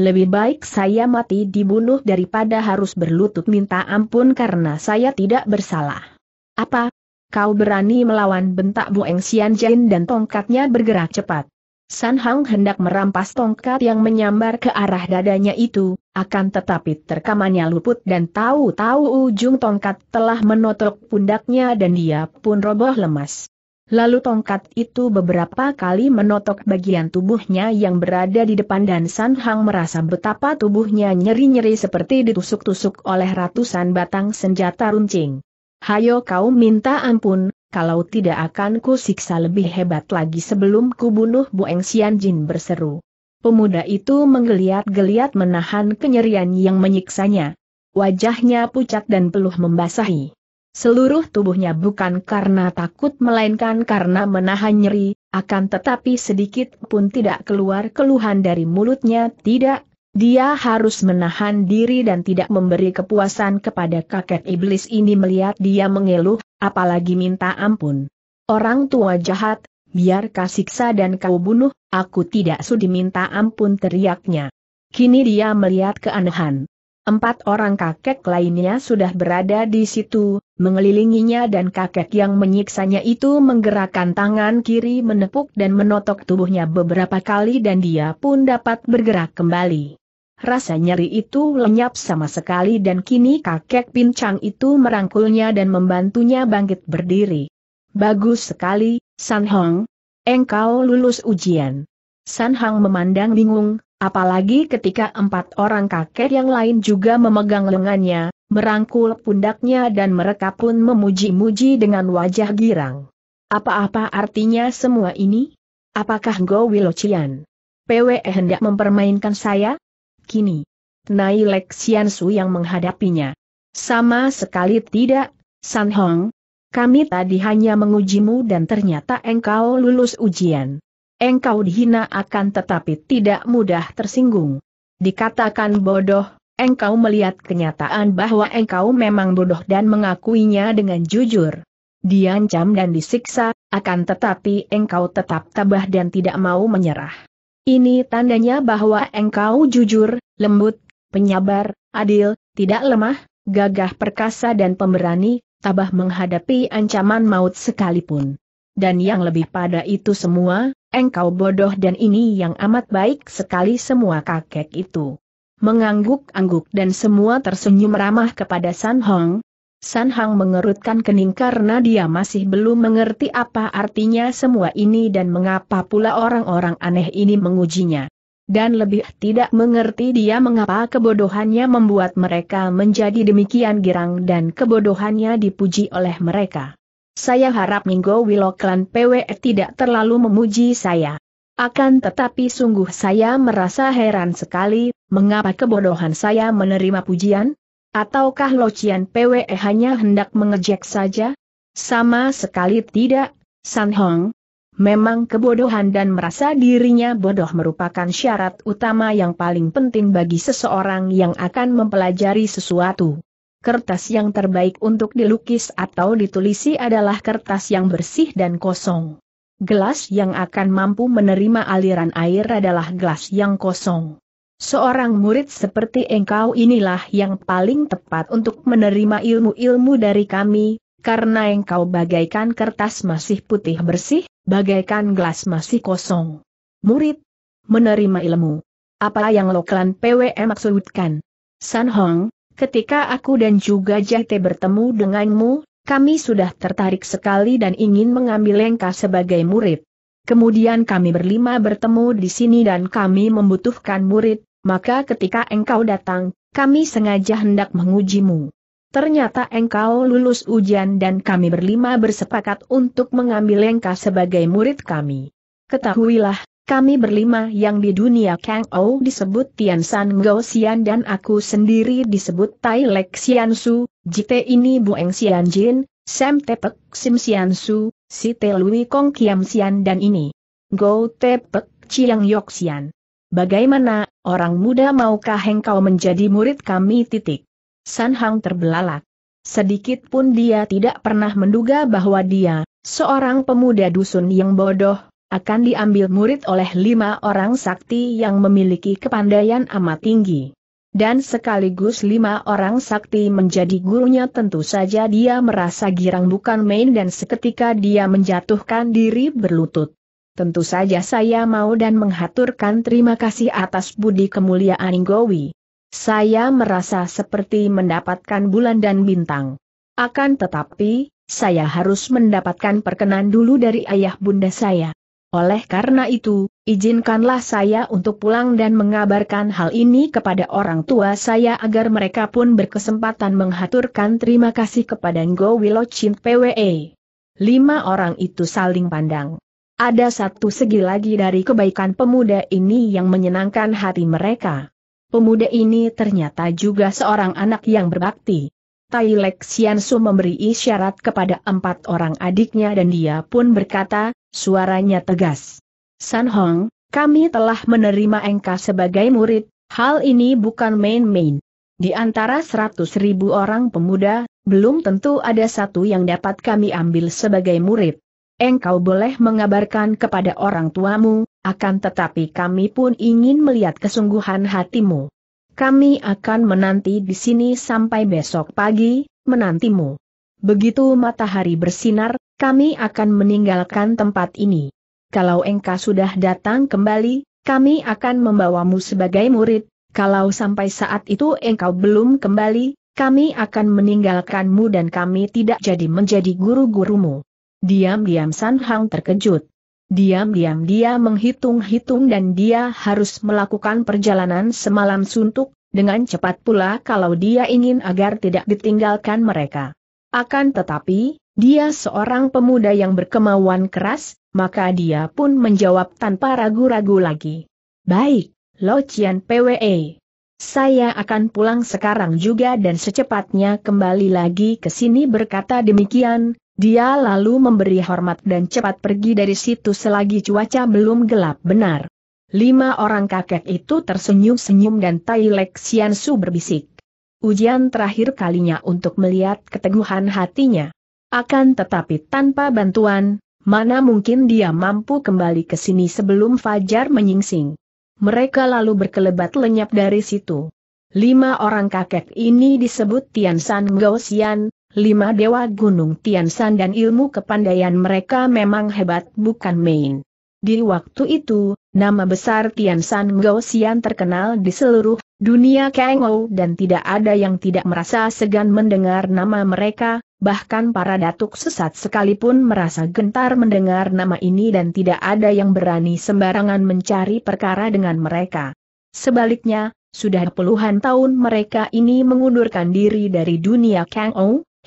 Lebih baik saya mati dibunuh daripada harus berlutut minta ampun karena saya tidak bersalah. Apa? Kau berani melawan bentak Bu Sian Jin dan tongkatnya bergerak cepat. San Hang hendak merampas tongkat yang menyambar ke arah dadanya itu, akan tetapi terkamannya luput dan tahu-tahu ujung tongkat telah menotok pundaknya dan dia pun roboh lemas. Lalu tongkat itu beberapa kali menotok bagian tubuhnya yang berada di depan dan San Hang merasa betapa tubuhnya nyeri-nyeri seperti ditusuk-tusuk oleh ratusan batang senjata runcing. Hayo kau minta ampun, kalau tidak akan ku siksa lebih hebat lagi sebelum ku bunuh Eng Sian Jin berseru. Pemuda itu menggeliat-geliat menahan kenyerian yang menyiksanya. Wajahnya pucat dan peluh membasahi. Seluruh tubuhnya bukan karena takut melainkan karena menahan nyeri, akan tetapi sedikit pun tidak keluar keluhan dari mulutnya tidak dia harus menahan diri dan tidak memberi kepuasan kepada kakek iblis ini melihat dia mengeluh, Apalagi minta ampun. Orang tua jahat, biar kasiksa dan kau bunuh, aku tidak sudi minta ampun teriaknya. Kini dia melihat keanehan. Empat orang kakek lainnya sudah berada di situ, mengelilinginya dan kakek yang menyiksanya itu menggerakkan tangan kiri menepuk dan menotok tubuhnya beberapa kali dan dia pun dapat bergerak kembali. Rasa nyeri itu lenyap sama sekali dan kini kakek pincang itu merangkulnya dan membantunya bangkit berdiri. Bagus sekali, San Hong. Engkau lulus ujian. San Hong memandang bingung, apalagi ketika empat orang kakek yang lain juga memegang lengannya, merangkul pundaknya dan mereka pun memuji-muji dengan wajah girang. Apa-apa artinya semua ini? Apakah Go Wilocian? PWE hendak mempermainkan saya? kini. Lexian Su yang menghadapinya. Sama sekali tidak, San Hong. Kami tadi hanya mengujimu dan ternyata engkau lulus ujian. Engkau dihina akan tetapi tidak mudah tersinggung. Dikatakan bodoh, engkau melihat kenyataan bahwa engkau memang bodoh dan mengakuinya dengan jujur. Diancam dan disiksa, akan tetapi engkau tetap tabah dan tidak mau menyerah. Ini tandanya bahwa engkau jujur, lembut, penyabar, adil, tidak lemah, gagah perkasa dan pemberani, tabah menghadapi ancaman maut sekalipun. Dan yang lebih pada itu semua, engkau bodoh dan ini yang amat baik sekali semua kakek itu. Mengangguk-angguk dan semua tersenyum ramah kepada San Hong, San Hang mengerutkan kening karena dia masih belum mengerti apa artinya semua ini dan mengapa pula orang-orang aneh ini mengujinya. Dan lebih tidak mengerti dia mengapa kebodohannya membuat mereka menjadi demikian girang dan kebodohannya dipuji oleh mereka. Saya harap Minggo Wiloklan PW tidak terlalu memuji saya. Akan tetapi sungguh saya merasa heran sekali, mengapa kebodohan saya menerima pujian? Ataukah Lo Locian PWE hanya hendak mengejek saja? Sama sekali tidak, San Hong. Memang kebodohan dan merasa dirinya bodoh merupakan syarat utama yang paling penting bagi seseorang yang akan mempelajari sesuatu. Kertas yang terbaik untuk dilukis atau ditulisi adalah kertas yang bersih dan kosong. Gelas yang akan mampu menerima aliran air adalah gelas yang kosong. Seorang murid seperti engkau inilah yang paling tepat untuk menerima ilmu-ilmu dari kami, karena engkau bagaikan kertas masih putih bersih, bagaikan gelas masih kosong. Murid, menerima ilmu. Apa yang Loklan PWM maksudkan? San Hong, ketika aku dan juga Jate bertemu denganmu, kami sudah tertarik sekali dan ingin mengambil Engkau sebagai murid. Kemudian kami berlima bertemu di sini dan kami membutuhkan murid, maka ketika engkau datang, kami sengaja hendak mengujimu. Ternyata engkau lulus ujian dan kami berlima bersepakat untuk mengambil engkau sebagai murid kami. Ketahuilah, kami berlima yang di dunia Kang Ou disebut Tian San Gao Xian dan aku sendiri disebut Tai Lek Xian Su, Jite ini Bueng Xian Jin, Sam Tepek Sim Xian Su, Si Te Lui Kong Kiam Xian dan ini. Go Tepek Chiang Yok Xian. Bagaimana, orang muda maukah engkau menjadi murid kami titik? San Hang terbelalak. Sedikit pun dia tidak pernah menduga bahwa dia, seorang pemuda dusun yang bodoh, akan diambil murid oleh lima orang sakti yang memiliki kepandaian amat tinggi. Dan sekaligus lima orang sakti menjadi gurunya tentu saja dia merasa girang bukan main dan seketika dia menjatuhkan diri berlutut. Tentu saja saya mau dan menghaturkan terima kasih atas budi kemuliaan Inggowi. Saya merasa seperti mendapatkan bulan dan bintang. Akan tetapi, saya harus mendapatkan perkenan dulu dari ayah bunda saya. Oleh karena itu, izinkanlah saya untuk pulang dan mengabarkan hal ini kepada orang tua saya agar mereka pun berkesempatan menghaturkan terima kasih kepada Ngowi Lochin PWE. Lima orang itu saling pandang. Ada satu segi lagi dari kebaikan pemuda ini yang menyenangkan hati mereka. Pemuda ini ternyata juga seorang anak yang berbakti. Tai Lek Xiansu memberi isyarat kepada empat orang adiknya dan dia pun berkata, suaranya tegas. San Hong, kami telah menerima engkau sebagai murid, hal ini bukan main-main. Di antara seratus ribu orang pemuda, belum tentu ada satu yang dapat kami ambil sebagai murid engkau boleh mengabarkan kepada orang tuamu, akan tetapi kami pun ingin melihat kesungguhan hatimu. Kami akan menanti di sini sampai besok pagi, menantimu. Begitu matahari bersinar, kami akan meninggalkan tempat ini. Kalau engkau sudah datang kembali, kami akan membawamu sebagai murid, kalau sampai saat itu engkau belum kembali, kami akan meninggalkanmu dan kami tidak jadi menjadi guru-gurumu. Diam-diam San Hang terkejut. Diam-diam dia menghitung-hitung dan dia harus melakukan perjalanan semalam suntuk, dengan cepat pula kalau dia ingin agar tidak ditinggalkan mereka. Akan tetapi, dia seorang pemuda yang berkemauan keras, maka dia pun menjawab tanpa ragu-ragu lagi. Baik, Lo Cian PWE. Saya akan pulang sekarang juga dan secepatnya kembali lagi ke sini berkata demikian, dia lalu memberi hormat dan cepat pergi dari situ selagi cuaca belum gelap benar. Lima orang kakek itu tersenyum-senyum dan Tai Lek Sian Su berbisik. Ujian terakhir kalinya untuk melihat keteguhan hatinya. Akan tetapi tanpa bantuan, mana mungkin dia mampu kembali ke sini sebelum Fajar menyingsing. Mereka lalu berkelebat lenyap dari situ. Lima orang kakek ini disebut Tian San Gao Xian, lima dewa gunung Tiansan dan ilmu kepandaian mereka memang hebat bukan main. Di waktu itu, nama besar Tiansan Xian terkenal di seluruh dunia Kengo dan tidak ada yang tidak merasa segan mendengar nama mereka, bahkan para datuk sesat sekalipun merasa gentar mendengar nama ini dan tidak ada yang berani sembarangan mencari perkara dengan mereka. Sebaliknya, sudah puluhan tahun mereka ini mengundurkan diri dari dunia Kang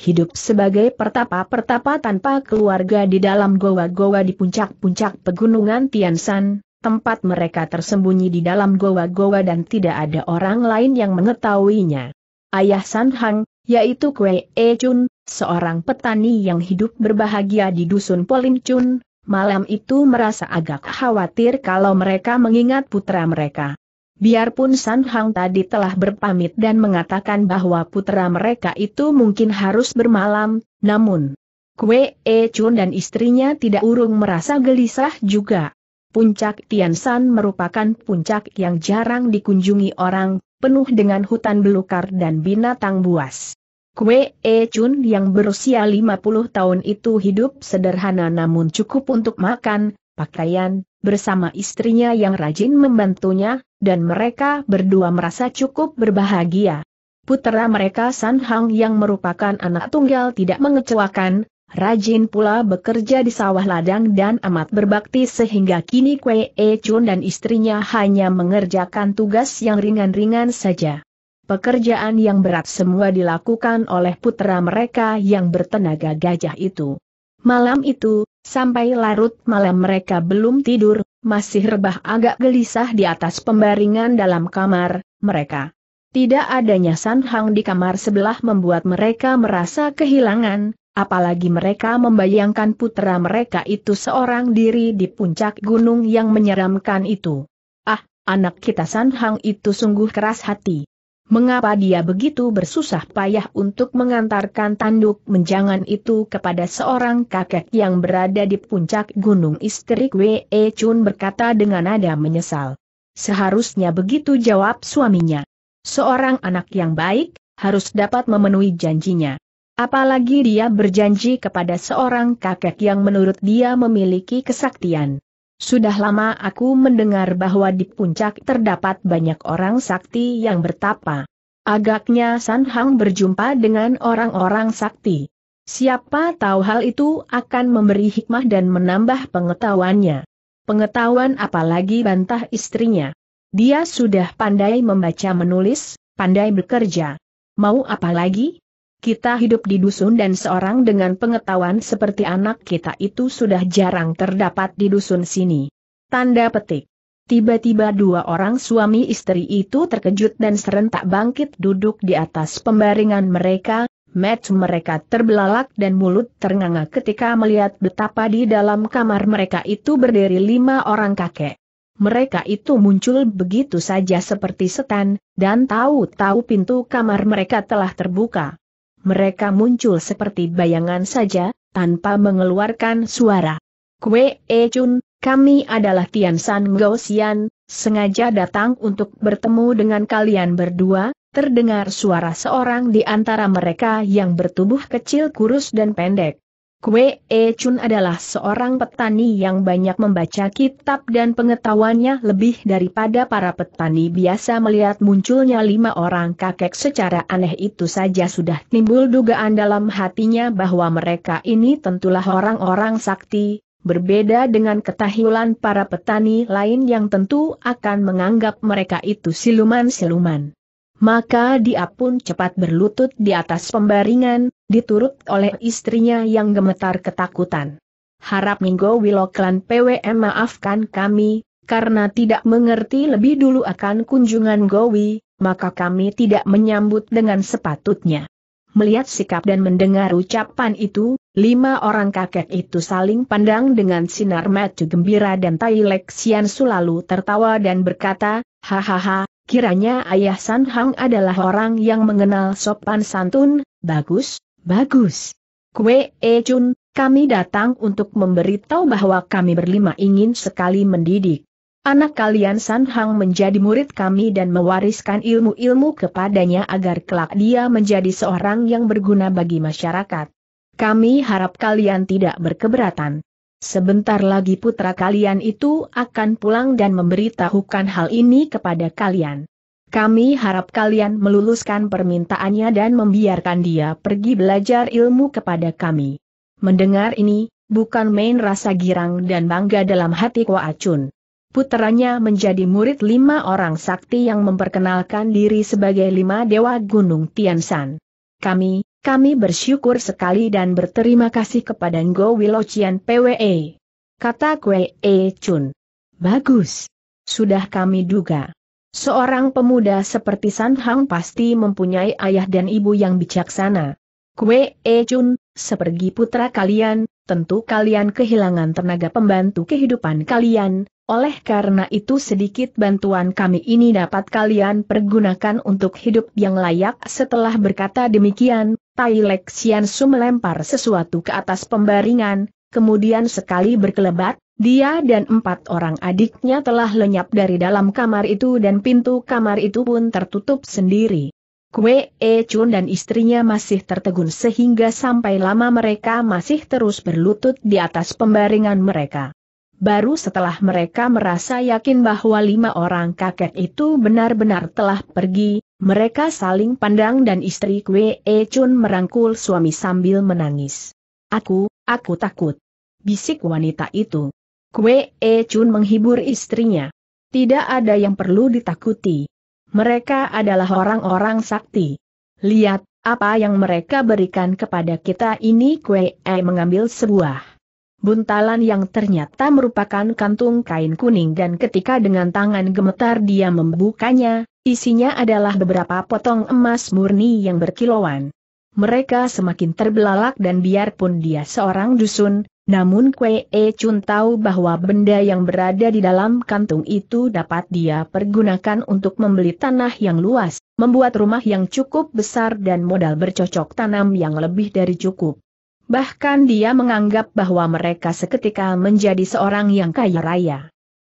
hidup sebagai pertapa-pertapa tanpa keluarga di dalam goa-goa di puncak-puncak pegunungan Tiansan, tempat mereka tersembunyi di dalam goa-goa dan tidak ada orang lain yang mengetahuinya. Ayah San Hang, yaitu Kwe E Chun, seorang petani yang hidup berbahagia di dusun Polin Chun, malam itu merasa agak khawatir kalau mereka mengingat putra mereka. Biarpun San Hang tadi telah berpamit dan mengatakan bahwa putra mereka itu mungkin harus bermalam, namun Kwe E Chun dan istrinya tidak urung merasa gelisah juga. Puncak Tian San merupakan puncak yang jarang dikunjungi orang, penuh dengan hutan belukar dan binatang buas. Kwe E Chun yang berusia 50 tahun itu hidup sederhana namun cukup untuk makan, pakaian, bersama istrinya yang rajin membantunya, dan mereka berdua merasa cukup berbahagia. Putera mereka San Hang yang merupakan anak tunggal tidak mengecewakan, rajin pula bekerja di sawah ladang dan amat berbakti sehingga kini Kwe E Chun dan istrinya hanya mengerjakan tugas yang ringan-ringan saja. Pekerjaan yang berat semua dilakukan oleh putera mereka yang bertenaga gajah itu. Malam itu, sampai larut malam mereka belum tidur, masih rebah agak gelisah di atas pembaringan dalam kamar, mereka. Tidak adanya San Hang di kamar sebelah membuat mereka merasa kehilangan, apalagi mereka membayangkan putra mereka itu seorang diri di puncak gunung yang menyeramkan itu. Ah, anak kita San Hang itu sungguh keras hati. Mengapa dia begitu bersusah payah untuk mengantarkan tanduk menjangan itu kepada seorang kakek yang berada di puncak gunung istri Wei Chun berkata dengan nada menyesal. Seharusnya begitu jawab suaminya. Seorang anak yang baik, harus dapat memenuhi janjinya. Apalagi dia berjanji kepada seorang kakek yang menurut dia memiliki kesaktian. Sudah lama aku mendengar bahwa di puncak terdapat banyak orang sakti yang bertapa. Agaknya San Hang berjumpa dengan orang-orang sakti. Siapa tahu hal itu akan memberi hikmah dan menambah pengetahuannya. Pengetahuan apalagi bantah istrinya. Dia sudah pandai membaca menulis, pandai bekerja. Mau apalagi? Kita hidup di dusun dan seorang dengan pengetahuan seperti anak kita itu sudah jarang terdapat di dusun sini. Tanda petik. Tiba-tiba dua orang suami istri itu terkejut dan serentak bangkit duduk di atas pembaringan mereka, Match mereka terbelalak dan mulut ternganga ketika melihat betapa di dalam kamar mereka itu berdiri lima orang kakek. Mereka itu muncul begitu saja seperti setan, dan tahu-tahu pintu kamar mereka telah terbuka mereka muncul seperti bayangan saja, tanpa mengeluarkan suara. Kue E Chun, kami adalah Tian San Gosian, sengaja datang untuk bertemu dengan kalian berdua, terdengar suara seorang di antara mereka yang bertubuh kecil kurus dan pendek. Kue E Chun adalah seorang petani yang banyak membaca kitab dan pengetahuannya lebih daripada para petani biasa melihat munculnya lima orang kakek secara aneh itu saja sudah timbul dugaan dalam hatinya bahwa mereka ini tentulah orang-orang sakti, berbeda dengan ketahilan para petani lain yang tentu akan menganggap mereka itu siluman-siluman. Maka dia pun cepat berlutut di atas pembaringan, diturut oleh istrinya yang gemetar ketakutan. Harap Minggo Wiloklan PWM maafkan kami, karena tidak mengerti lebih dulu akan kunjungan Gowi, maka kami tidak menyambut dengan sepatutnya. Melihat sikap dan mendengar ucapan itu, lima orang kakek itu saling pandang dengan sinar mata gembira dan Tai Lexian selalu tertawa dan berkata, Hahaha, kiranya ayah Sanhang adalah orang yang mengenal sopan santun, bagus, Bagus. Kue E Chun, kami datang untuk memberitahu bahwa kami berlima ingin sekali mendidik. Anak kalian San Hang menjadi murid kami dan mewariskan ilmu-ilmu kepadanya agar kelak dia menjadi seorang yang berguna bagi masyarakat. Kami harap kalian tidak berkeberatan. Sebentar lagi putra kalian itu akan pulang dan memberitahukan hal ini kepada kalian. Kami harap kalian meluluskan permintaannya dan membiarkan dia pergi belajar ilmu kepada kami. Mendengar ini, bukan main rasa girang dan bangga dalam hati Kwa Acun. Puteranya menjadi murid lima orang sakti yang memperkenalkan diri sebagai lima dewa Gunung Tiansan. Kami, kami bersyukur sekali dan berterima kasih kepada Ngo Wilocian PWE. Kata Kwe E Chun. Bagus. Sudah kami duga. Seorang pemuda seperti San Hang pasti mempunyai ayah dan ibu yang bijaksana. Kue E Chun, sepergi putra kalian, tentu kalian kehilangan tenaga pembantu kehidupan kalian, oleh karena itu sedikit bantuan kami ini dapat kalian pergunakan untuk hidup yang layak setelah berkata demikian, Tai Lek Xian Su melempar sesuatu ke atas pembaringan, kemudian sekali berkelebat, dia dan empat orang adiknya telah lenyap dari dalam kamar itu dan pintu kamar itu pun tertutup sendiri. Kue E Chun dan istrinya masih tertegun sehingga sampai lama mereka masih terus berlutut di atas pembaringan mereka. Baru setelah mereka merasa yakin bahwa lima orang kakek itu benar-benar telah pergi, mereka saling pandang dan istri Kue E Chun merangkul suami sambil menangis. Aku, aku takut. Bisik wanita itu. Kue E Chun menghibur istrinya. Tidak ada yang perlu ditakuti. Mereka adalah orang-orang sakti. Lihat, apa yang mereka berikan kepada kita ini Kue E mengambil sebuah buntalan yang ternyata merupakan kantung kain kuning dan ketika dengan tangan gemetar dia membukanya, isinya adalah beberapa potong emas murni yang berkilauan. Mereka semakin terbelalak dan biarpun dia seorang dusun, namun Kwe E Chun tahu bahwa benda yang berada di dalam kantung itu dapat dia pergunakan untuk membeli tanah yang luas, membuat rumah yang cukup besar dan modal bercocok tanam yang lebih dari cukup. Bahkan dia menganggap bahwa mereka seketika menjadi seorang yang kaya raya.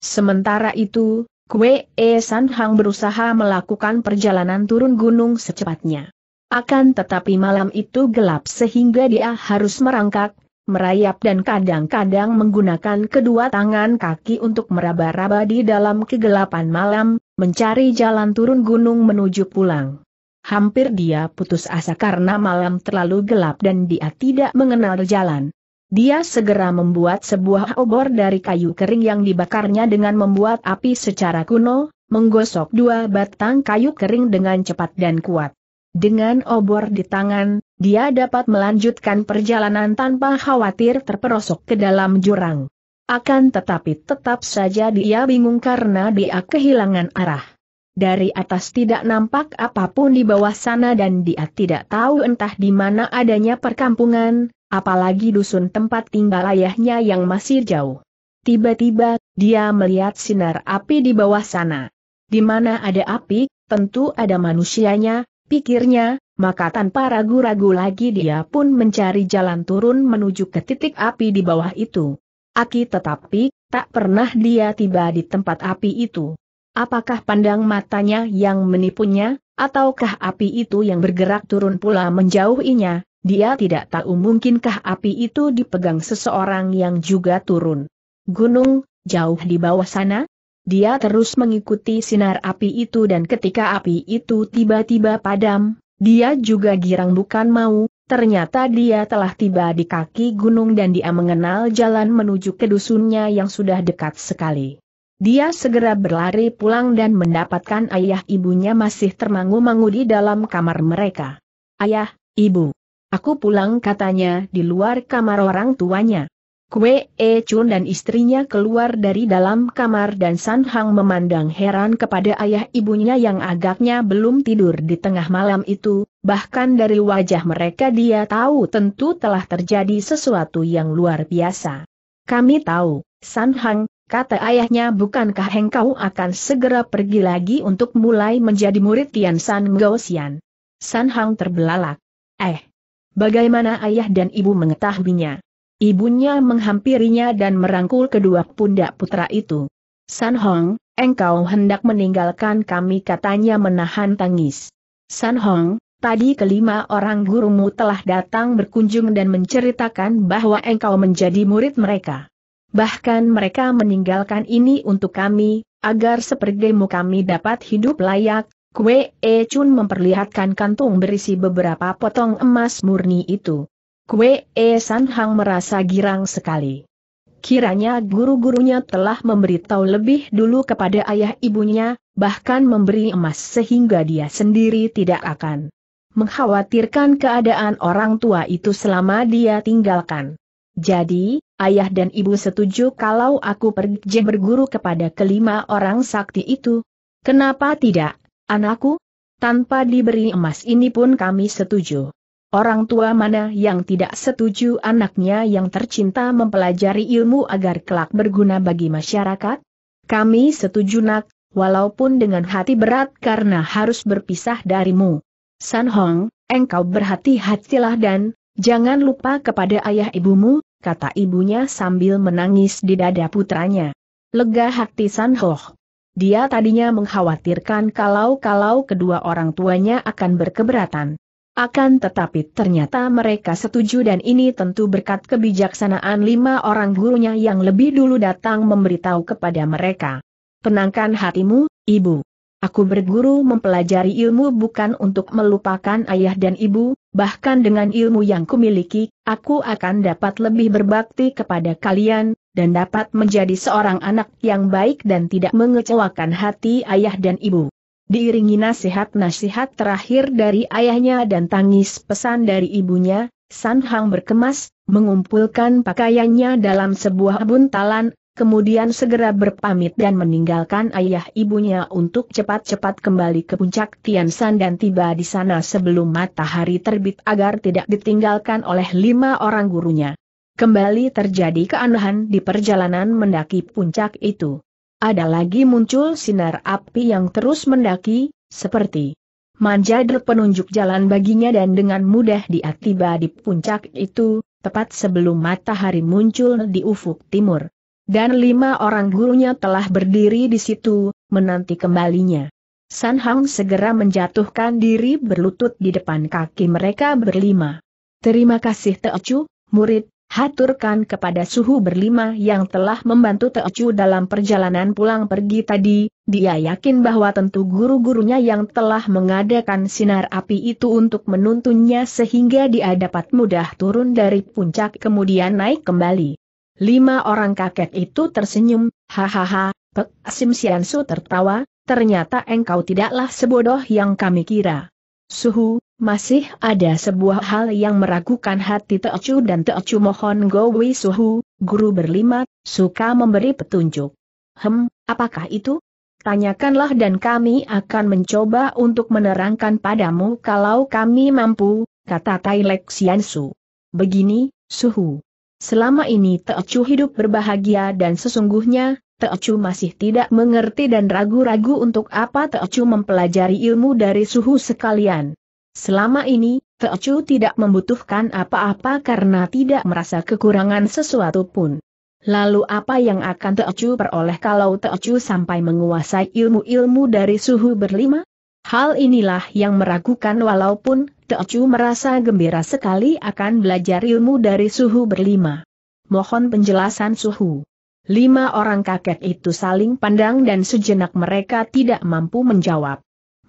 Sementara itu, Kwe E San Hang berusaha melakukan perjalanan turun gunung secepatnya. Akan tetapi malam itu gelap sehingga dia harus merangkak, merayap dan kadang-kadang menggunakan kedua tangan kaki untuk meraba-raba di dalam kegelapan malam, mencari jalan turun gunung menuju pulang. Hampir dia putus asa karena malam terlalu gelap dan dia tidak mengenal jalan. Dia segera membuat sebuah obor dari kayu kering yang dibakarnya dengan membuat api secara kuno, menggosok dua batang kayu kering dengan cepat dan kuat. Dengan obor di tangan, dia dapat melanjutkan perjalanan tanpa khawatir terperosok ke dalam jurang. Akan tetapi tetap saja dia bingung karena dia kehilangan arah. Dari atas tidak nampak apapun di bawah sana dan dia tidak tahu entah di mana adanya perkampungan, apalagi dusun tempat tinggal ayahnya yang masih jauh. Tiba-tiba, dia melihat sinar api di bawah sana. Di mana ada api, tentu ada manusianya, pikirnya, maka tanpa ragu-ragu lagi dia pun mencari jalan turun menuju ke titik api di bawah itu. Aki tetapi, tak pernah dia tiba di tempat api itu. Apakah pandang matanya yang menipunya, ataukah api itu yang bergerak turun pula menjauhinya, dia tidak tahu mungkinkah api itu dipegang seseorang yang juga turun. Gunung, jauh di bawah sana? Dia terus mengikuti sinar api itu dan ketika api itu tiba-tiba padam, dia juga girang bukan mau, ternyata dia telah tiba di kaki gunung dan dia mengenal jalan menuju ke dusunnya yang sudah dekat sekali. Dia segera berlari pulang dan mendapatkan ayah ibunya masih termangu-mangu di dalam kamar mereka. Ayah, ibu. Aku pulang katanya di luar kamar orang tuanya. Kue E Chun dan istrinya keluar dari dalam kamar dan San Hang memandang heran kepada ayah ibunya yang agaknya belum tidur di tengah malam itu, bahkan dari wajah mereka dia tahu tentu telah terjadi sesuatu yang luar biasa. Kami tahu, San Hang, kata ayahnya bukankah engkau akan segera pergi lagi untuk mulai menjadi murid Tian San Xian? San Hang terbelalak. Eh, bagaimana ayah dan ibu mengetahuinya? Ibunya menghampirinya dan merangkul kedua pundak putra itu. San Hong, engkau hendak meninggalkan kami katanya menahan tangis. San Hong, tadi kelima orang gurumu telah datang berkunjung dan menceritakan bahwa engkau menjadi murid mereka. Bahkan mereka meninggalkan ini untuk kami, agar sepertimu kami dapat hidup layak, Kue E Chun memperlihatkan kantung berisi beberapa potong emas murni itu. Kue E San Hang merasa girang sekali. Kiranya guru-gurunya telah memberitahu lebih dulu kepada ayah ibunya, bahkan memberi emas sehingga dia sendiri tidak akan mengkhawatirkan keadaan orang tua itu selama dia tinggalkan. Jadi, ayah dan ibu setuju kalau aku pergi berguru kepada kelima orang sakti itu. Kenapa tidak, anakku? Tanpa diberi emas ini pun kami setuju. Orang tua mana yang tidak setuju anaknya yang tercinta mempelajari ilmu agar kelak berguna bagi masyarakat? Kami setuju nak, walaupun dengan hati berat karena harus berpisah darimu. San Hong, engkau berhati-hatilah dan, jangan lupa kepada ayah ibumu, kata ibunya sambil menangis di dada putranya. Lega hati San Hong. Dia tadinya mengkhawatirkan kalau-kalau kedua orang tuanya akan berkeberatan. Akan tetapi ternyata mereka setuju dan ini tentu berkat kebijaksanaan lima orang gurunya yang lebih dulu datang memberitahu kepada mereka. Tenangkan hatimu, ibu. Aku berguru mempelajari ilmu bukan untuk melupakan ayah dan ibu, bahkan dengan ilmu yang kumiliki, aku akan dapat lebih berbakti kepada kalian, dan dapat menjadi seorang anak yang baik dan tidak mengecewakan hati ayah dan ibu diiringi nasihat-nasihat terakhir dari ayahnya dan tangis pesan dari ibunya, San Hang berkemas, mengumpulkan pakaiannya dalam sebuah buntalan, kemudian segera berpamit dan meninggalkan ayah ibunya untuk cepat-cepat kembali ke puncak Tian San dan tiba di sana sebelum matahari terbit agar tidak ditinggalkan oleh lima orang gurunya. Kembali terjadi keanehan di perjalanan mendaki puncak itu. Ada lagi muncul sinar api yang terus mendaki, seperti manjadr penunjuk jalan baginya dan dengan mudah dia tiba di puncak itu, tepat sebelum matahari muncul di ufuk timur. Dan lima orang gurunya telah berdiri di situ, menanti kembalinya. San Hang segera menjatuhkan diri berlutut di depan kaki mereka berlima. Terima kasih Teocu, murid, haturkan kepada suhu berlima yang telah membantu Teocu dalam perjalanan pulang pergi tadi, dia yakin bahwa tentu guru-gurunya yang telah mengadakan sinar api itu untuk menuntunnya sehingga dia dapat mudah turun dari puncak kemudian naik kembali. Lima orang kakek itu tersenyum, hahaha, Pek Sim Siansu tertawa, ternyata engkau tidaklah sebodoh yang kami kira. Suhu, masih ada sebuah hal yang meragukan hati Teocu dan Teocu mohon Gowi Suhu, guru berlima, suka memberi petunjuk. Hem, apakah itu? Tanyakanlah dan kami akan mencoba untuk menerangkan padamu kalau kami mampu, kata Tai Lek Xiansu. Begini, Suhu. Selama ini Teocu hidup berbahagia dan sesungguhnya, Teocu masih tidak mengerti dan ragu-ragu untuk apa Teocu mempelajari ilmu dari Suhu sekalian. Selama ini, Chu tidak membutuhkan apa-apa karena tidak merasa kekurangan sesuatu pun. Lalu apa yang akan Teocu peroleh kalau Teocu sampai menguasai ilmu-ilmu dari suhu berlima? Hal inilah yang meragukan walaupun Teocu merasa gembira sekali akan belajar ilmu dari suhu berlima. Mohon penjelasan suhu. Lima orang kakek itu saling pandang dan sejenak mereka tidak mampu menjawab.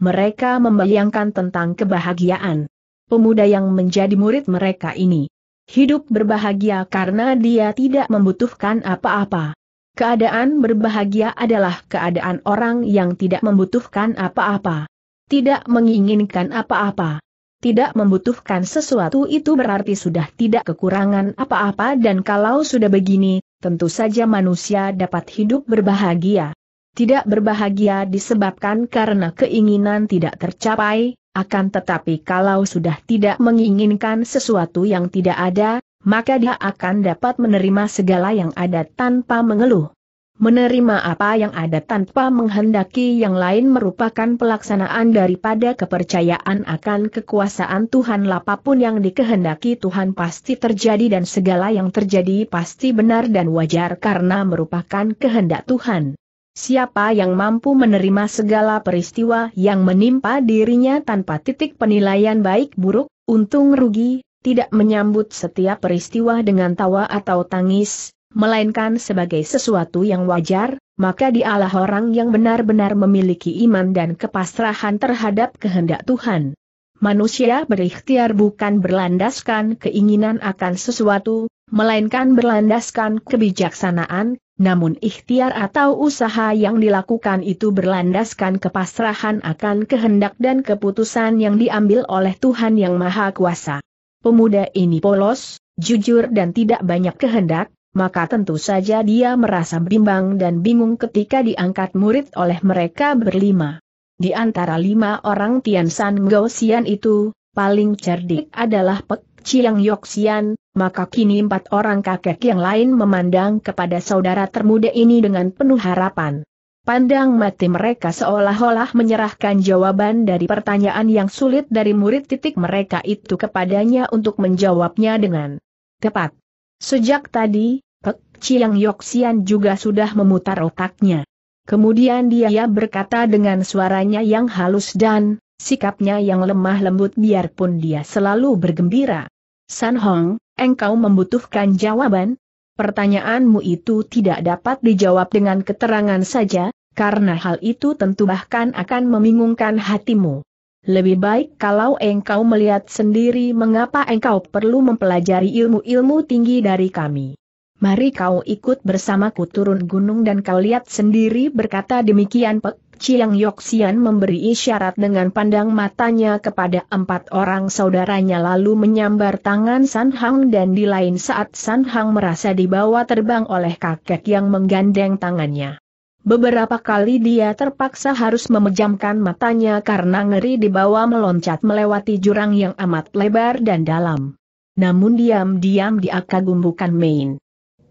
Mereka membayangkan tentang kebahagiaan pemuda yang menjadi murid mereka ini. Hidup berbahagia karena dia tidak membutuhkan apa-apa. Keadaan berbahagia adalah keadaan orang yang tidak membutuhkan apa-apa. Tidak menginginkan apa-apa. Tidak membutuhkan sesuatu itu berarti sudah tidak kekurangan apa-apa dan kalau sudah begini, tentu saja manusia dapat hidup berbahagia tidak berbahagia disebabkan karena keinginan tidak tercapai, akan tetapi kalau sudah tidak menginginkan sesuatu yang tidak ada, maka dia akan dapat menerima segala yang ada tanpa mengeluh. Menerima apa yang ada tanpa menghendaki yang lain merupakan pelaksanaan daripada kepercayaan akan kekuasaan Tuhan lapapun yang dikehendaki Tuhan pasti terjadi dan segala yang terjadi pasti benar dan wajar karena merupakan kehendak Tuhan. Siapa yang mampu menerima segala peristiwa yang menimpa dirinya tanpa titik penilaian baik buruk, untung rugi, tidak menyambut setiap peristiwa dengan tawa atau tangis, melainkan sebagai sesuatu yang wajar, maka dialah orang yang benar-benar memiliki iman dan kepasrahan terhadap kehendak Tuhan. Manusia berikhtiar bukan berlandaskan keinginan akan sesuatu, melainkan berlandaskan kebijaksanaan, namun ikhtiar atau usaha yang dilakukan itu berlandaskan kepasrahan akan kehendak dan keputusan yang diambil oleh Tuhan Yang Maha Kuasa. Pemuda ini polos, jujur dan tidak banyak kehendak, maka tentu saja dia merasa bimbang dan bingung ketika diangkat murid oleh mereka berlima. Di antara lima orang Tian San Gaussian itu, paling cerdik adalah Pek Chiang Yoxian, maka kini empat orang kakek yang lain memandang kepada saudara termuda ini dengan penuh harapan. Pandang mati mereka seolah-olah menyerahkan jawaban dari pertanyaan yang sulit dari murid titik mereka itu kepadanya untuk menjawabnya dengan tepat. Sejak tadi, Pek Chiang juga sudah memutar otaknya. Kemudian dia berkata dengan suaranya yang halus dan sikapnya yang lemah lembut biarpun dia selalu bergembira. San Hong, engkau membutuhkan jawaban? Pertanyaanmu itu tidak dapat dijawab dengan keterangan saja, karena hal itu tentu bahkan akan membingungkan hatimu. Lebih baik kalau engkau melihat sendiri mengapa engkau perlu mempelajari ilmu-ilmu tinggi dari kami. Mari kau ikut bersamaku turun gunung dan kau lihat sendiri berkata demikian Pek Chiang Yoxian memberi isyarat dengan pandang matanya kepada empat orang saudaranya lalu menyambar tangan San Hang dan di lain saat San Hang merasa dibawa terbang oleh kakek yang menggandeng tangannya. Beberapa kali dia terpaksa harus memejamkan matanya karena ngeri dibawa meloncat melewati jurang yang amat lebar dan dalam. Namun diam-diam dia kagum bukan main.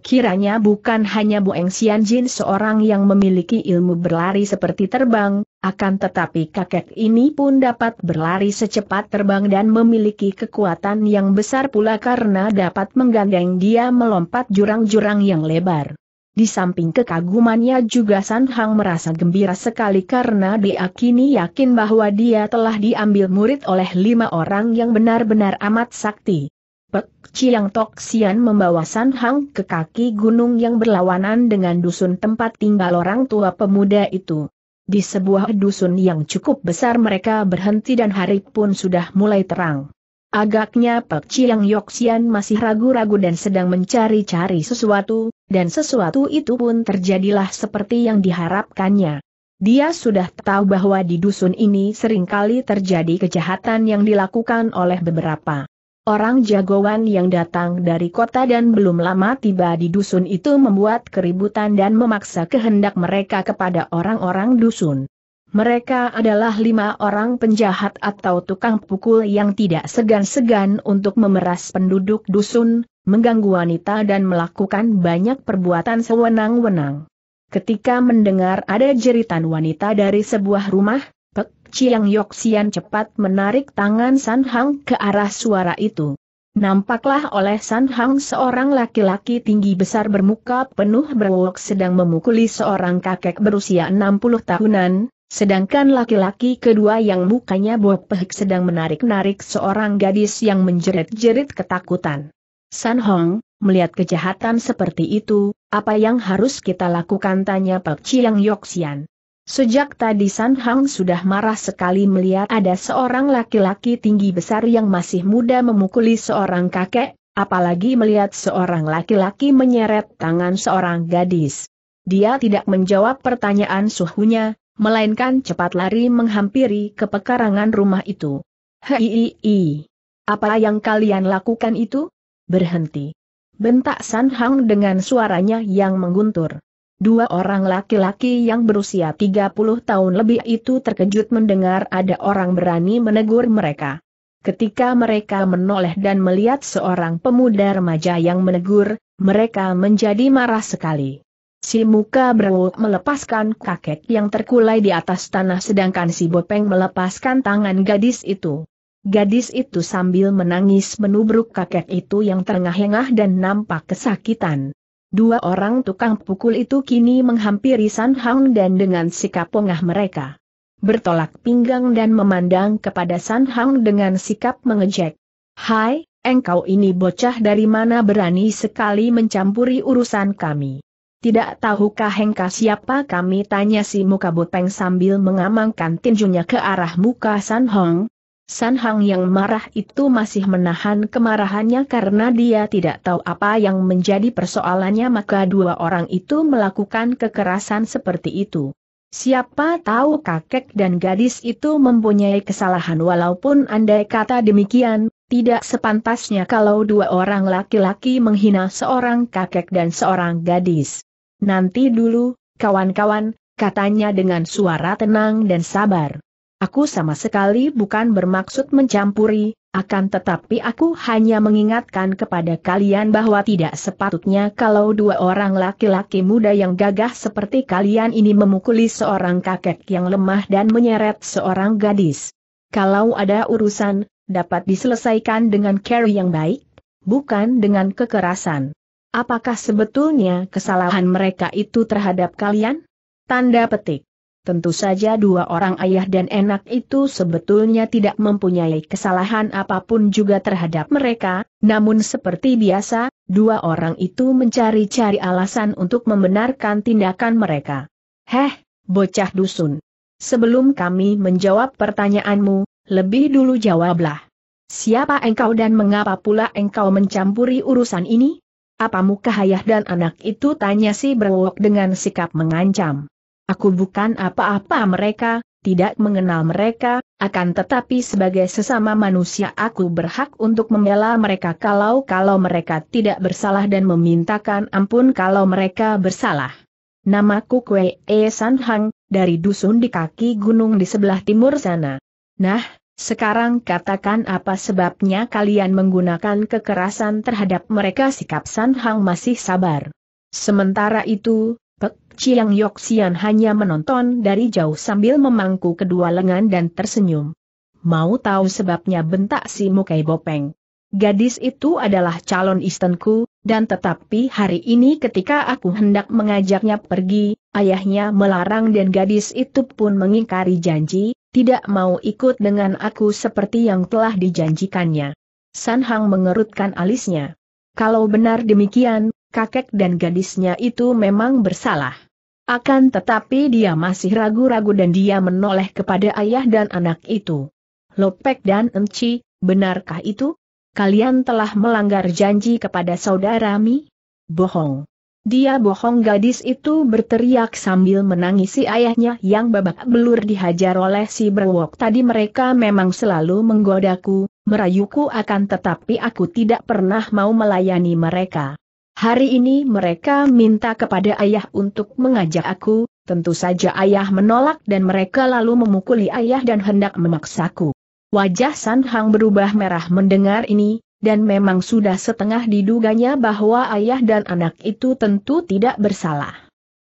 Kiranya bukan hanya Bu Eng Sian Jin seorang yang memiliki ilmu berlari seperti terbang, akan tetapi kakek ini pun dapat berlari secepat terbang dan memiliki kekuatan yang besar pula karena dapat menggandeng dia melompat jurang-jurang yang lebar. Di samping kekagumannya juga San Hang merasa gembira sekali karena dia kini yakin bahwa dia telah diambil murid oleh lima orang yang benar-benar amat sakti. Pek Chiang Tok Sian membawa San Hang ke kaki gunung yang berlawanan dengan dusun tempat tinggal orang tua pemuda itu. Di sebuah dusun yang cukup besar mereka berhenti dan hari pun sudah mulai terang. Agaknya Pek Chiang Yok Sian masih ragu-ragu dan sedang mencari-cari sesuatu, dan sesuatu itu pun terjadilah seperti yang diharapkannya. Dia sudah tahu bahwa di dusun ini seringkali terjadi kejahatan yang dilakukan oleh beberapa Orang jagoan yang datang dari kota dan belum lama tiba di dusun itu membuat keributan dan memaksa kehendak mereka kepada orang-orang dusun. Mereka adalah lima orang penjahat atau tukang pukul yang tidak segan-segan untuk memeras penduduk dusun, mengganggu wanita dan melakukan banyak perbuatan sewenang-wenang. Ketika mendengar ada jeritan wanita dari sebuah rumah, Chiang Yoxian cepat menarik tangan San Hang ke arah suara itu. Nampaklah oleh San Hang seorang laki-laki tinggi besar bermuka penuh berwok sedang memukuli seorang kakek berusia 60 tahunan, sedangkan laki-laki kedua yang mukanya bopehik sedang menarik-narik seorang gadis yang menjerit-jerit ketakutan. San Hong, melihat kejahatan seperti itu, apa yang harus kita lakukan tanya Pak Chiang Yoxian. Sejak tadi San Hang sudah marah sekali melihat ada seorang laki-laki tinggi besar yang masih muda memukuli seorang kakek, apalagi melihat seorang laki-laki menyeret tangan seorang gadis. Dia tidak menjawab pertanyaan suhunya, melainkan cepat lari menghampiri ke pekarangan rumah itu. Hei, apa yang kalian lakukan itu? Berhenti. Bentak San Hang dengan suaranya yang mengguntur. Dua orang laki-laki yang berusia 30 tahun lebih itu terkejut mendengar ada orang berani menegur mereka. Ketika mereka menoleh dan melihat seorang pemuda remaja yang menegur, mereka menjadi marah sekali. Si muka berwuk melepaskan kakek yang terkulai di atas tanah sedangkan si Bopeng melepaskan tangan gadis itu. Gadis itu sambil menangis menubruk kakek itu yang terengah-engah dan nampak kesakitan. Dua orang tukang pukul itu kini menghampiri San Hang dan dengan sikap pongah mereka. Bertolak pinggang dan memandang kepada San Hang dengan sikap mengejek. Hai, engkau ini bocah dari mana berani sekali mencampuri urusan kami. Tidak tahukah Hengka siapa kami tanya si muka buteng sambil mengamankan tinjunya ke arah muka San Hong, San Hang yang marah itu masih menahan kemarahannya karena dia tidak tahu apa yang menjadi persoalannya maka dua orang itu melakukan kekerasan seperti itu. Siapa tahu kakek dan gadis itu mempunyai kesalahan walaupun andai kata demikian, tidak sepantasnya kalau dua orang laki-laki menghina seorang kakek dan seorang gadis. Nanti dulu, kawan-kawan, katanya dengan suara tenang dan sabar. Aku sama sekali bukan bermaksud mencampuri, akan tetapi aku hanya mengingatkan kepada kalian bahwa tidak sepatutnya kalau dua orang laki-laki muda yang gagah seperti kalian ini memukuli seorang kakek yang lemah dan menyeret seorang gadis. Kalau ada urusan, dapat diselesaikan dengan care yang baik, bukan dengan kekerasan. Apakah sebetulnya kesalahan mereka itu terhadap kalian? Tanda petik. Tentu saja dua orang ayah dan enak itu sebetulnya tidak mempunyai kesalahan apapun juga terhadap mereka, namun seperti biasa, dua orang itu mencari-cari alasan untuk membenarkan tindakan mereka. Heh, bocah dusun. Sebelum kami menjawab pertanyaanmu, lebih dulu jawablah. Siapa engkau dan mengapa pula engkau mencampuri urusan ini? Apa muka ayah dan anak itu tanya si berwok dengan sikap mengancam. Aku bukan apa-apa mereka, tidak mengenal mereka, akan tetapi sebagai sesama manusia aku berhak untuk membela mereka kalau-kalau mereka tidak bersalah dan memintakan ampun kalau mereka bersalah. Namaku Kwe E San Hang, dari dusun di kaki gunung di sebelah timur sana. Nah, sekarang katakan apa sebabnya kalian menggunakan kekerasan terhadap mereka sikap San Hang masih sabar. Sementara itu, Chiang Yoxian hanya menonton dari jauh sambil memangku kedua lengan dan tersenyum. Mau tahu sebabnya bentak si Mukai Bopeng. Gadis itu adalah calon istanku, dan tetapi hari ini ketika aku hendak mengajaknya pergi, ayahnya melarang dan gadis itu pun mengingkari janji, tidak mau ikut dengan aku seperti yang telah dijanjikannya. Sanhang mengerutkan alisnya. Kalau benar demikian, kakek dan gadisnya itu memang bersalah. Akan tetapi dia masih ragu-ragu dan dia menoleh kepada ayah dan anak itu. Lopek dan Enci, benarkah itu? Kalian telah melanggar janji kepada saudara Bohong. Dia bohong gadis itu berteriak sambil menangisi ayahnya yang babak belur dihajar oleh si berwok tadi mereka memang selalu menggodaku, merayuku akan tetapi aku tidak pernah mau melayani mereka. Hari ini mereka minta kepada ayah untuk mengajak aku, tentu saja ayah menolak dan mereka lalu memukuli ayah dan hendak memaksaku. Wajah San Hang berubah merah mendengar ini, dan memang sudah setengah diduganya bahwa ayah dan anak itu tentu tidak bersalah.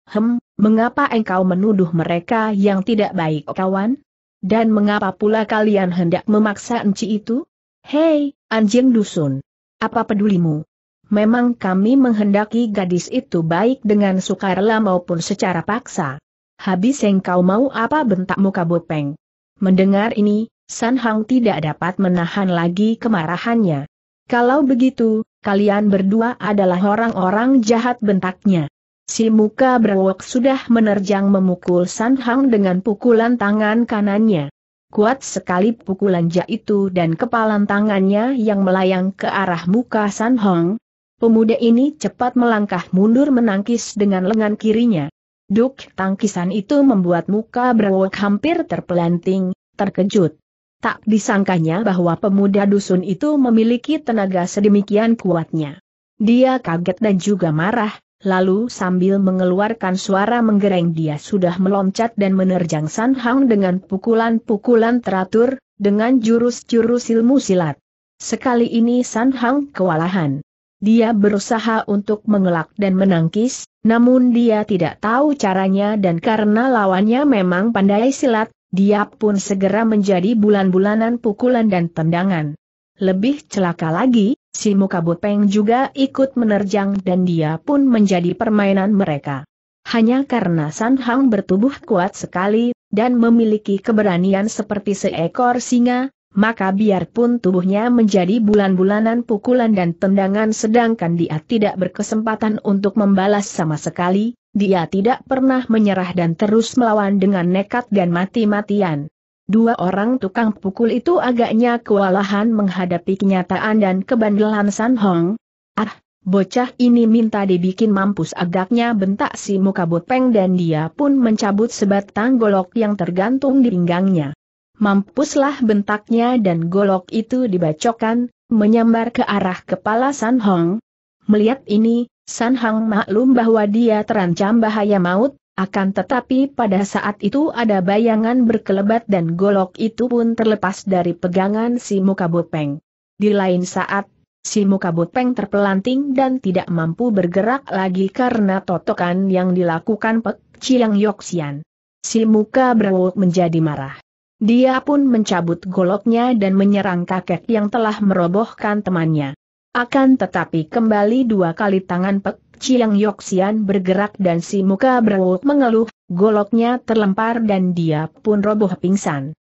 Hem, mengapa engkau menuduh mereka yang tidak baik kawan? Dan mengapa pula kalian hendak memaksa enci itu? Hei, anjing dusun. Apa pedulimu? memang kami menghendaki gadis itu baik dengan sukarela maupun secara paksa. Habis yang kau mau apa bentak muka bopeng? Mendengar ini, San Hang tidak dapat menahan lagi kemarahannya. Kalau begitu, kalian berdua adalah orang-orang jahat bentaknya. Si muka berwok sudah menerjang memukul San Hang dengan pukulan tangan kanannya. Kuat sekali pukulan ja itu dan kepalan tangannya yang melayang ke arah muka San Hong, Pemuda ini cepat melangkah mundur menangkis dengan lengan kirinya. Duk tangkisan itu membuat muka Brewok hampir terpelanting, terkejut. Tak disangkanya bahwa pemuda dusun itu memiliki tenaga sedemikian kuatnya. Dia kaget dan juga marah, lalu sambil mengeluarkan suara menggereng dia sudah meloncat dan menerjang San Hang dengan pukulan-pukulan teratur, dengan jurus-jurus ilmu silat. Sekali ini San Hang kewalahan. Dia berusaha untuk mengelak dan menangkis, namun dia tidak tahu caranya dan karena lawannya memang pandai silat, dia pun segera menjadi bulan-bulanan pukulan dan tendangan. Lebih celaka lagi, si muka bopeng juga ikut menerjang dan dia pun menjadi permainan mereka. Hanya karena San Hang bertubuh kuat sekali, dan memiliki keberanian seperti seekor singa, maka biarpun tubuhnya menjadi bulan-bulanan pukulan dan tendangan sedangkan dia tidak berkesempatan untuk membalas sama sekali, dia tidak pernah menyerah dan terus melawan dengan nekat dan mati-matian. Dua orang tukang pukul itu agaknya kewalahan menghadapi kenyataan dan kebandelan San Hong. Ah, bocah ini minta dibikin mampus agaknya bentak si muka botpeng dan dia pun mencabut sebatang golok yang tergantung di pinggangnya. Mampuslah bentaknya dan golok itu dibacokan, menyambar ke arah kepala San Hong. Melihat ini, San Hong maklum bahwa dia terancam bahaya maut, akan tetapi pada saat itu ada bayangan berkelebat dan golok itu pun terlepas dari pegangan si muka bopeng. Di lain saat, si muka bopeng terpelanting dan tidak mampu bergerak lagi karena totokan yang dilakukan Pek Chiang Yoksian. Si muka berwok menjadi marah. Dia pun mencabut goloknya dan menyerang kakek yang telah merobohkan temannya. Akan tetapi kembali dua kali tangan Pek Chiang Yoxian bergerak dan si muka berwuk mengeluh, goloknya terlempar dan dia pun roboh pingsan.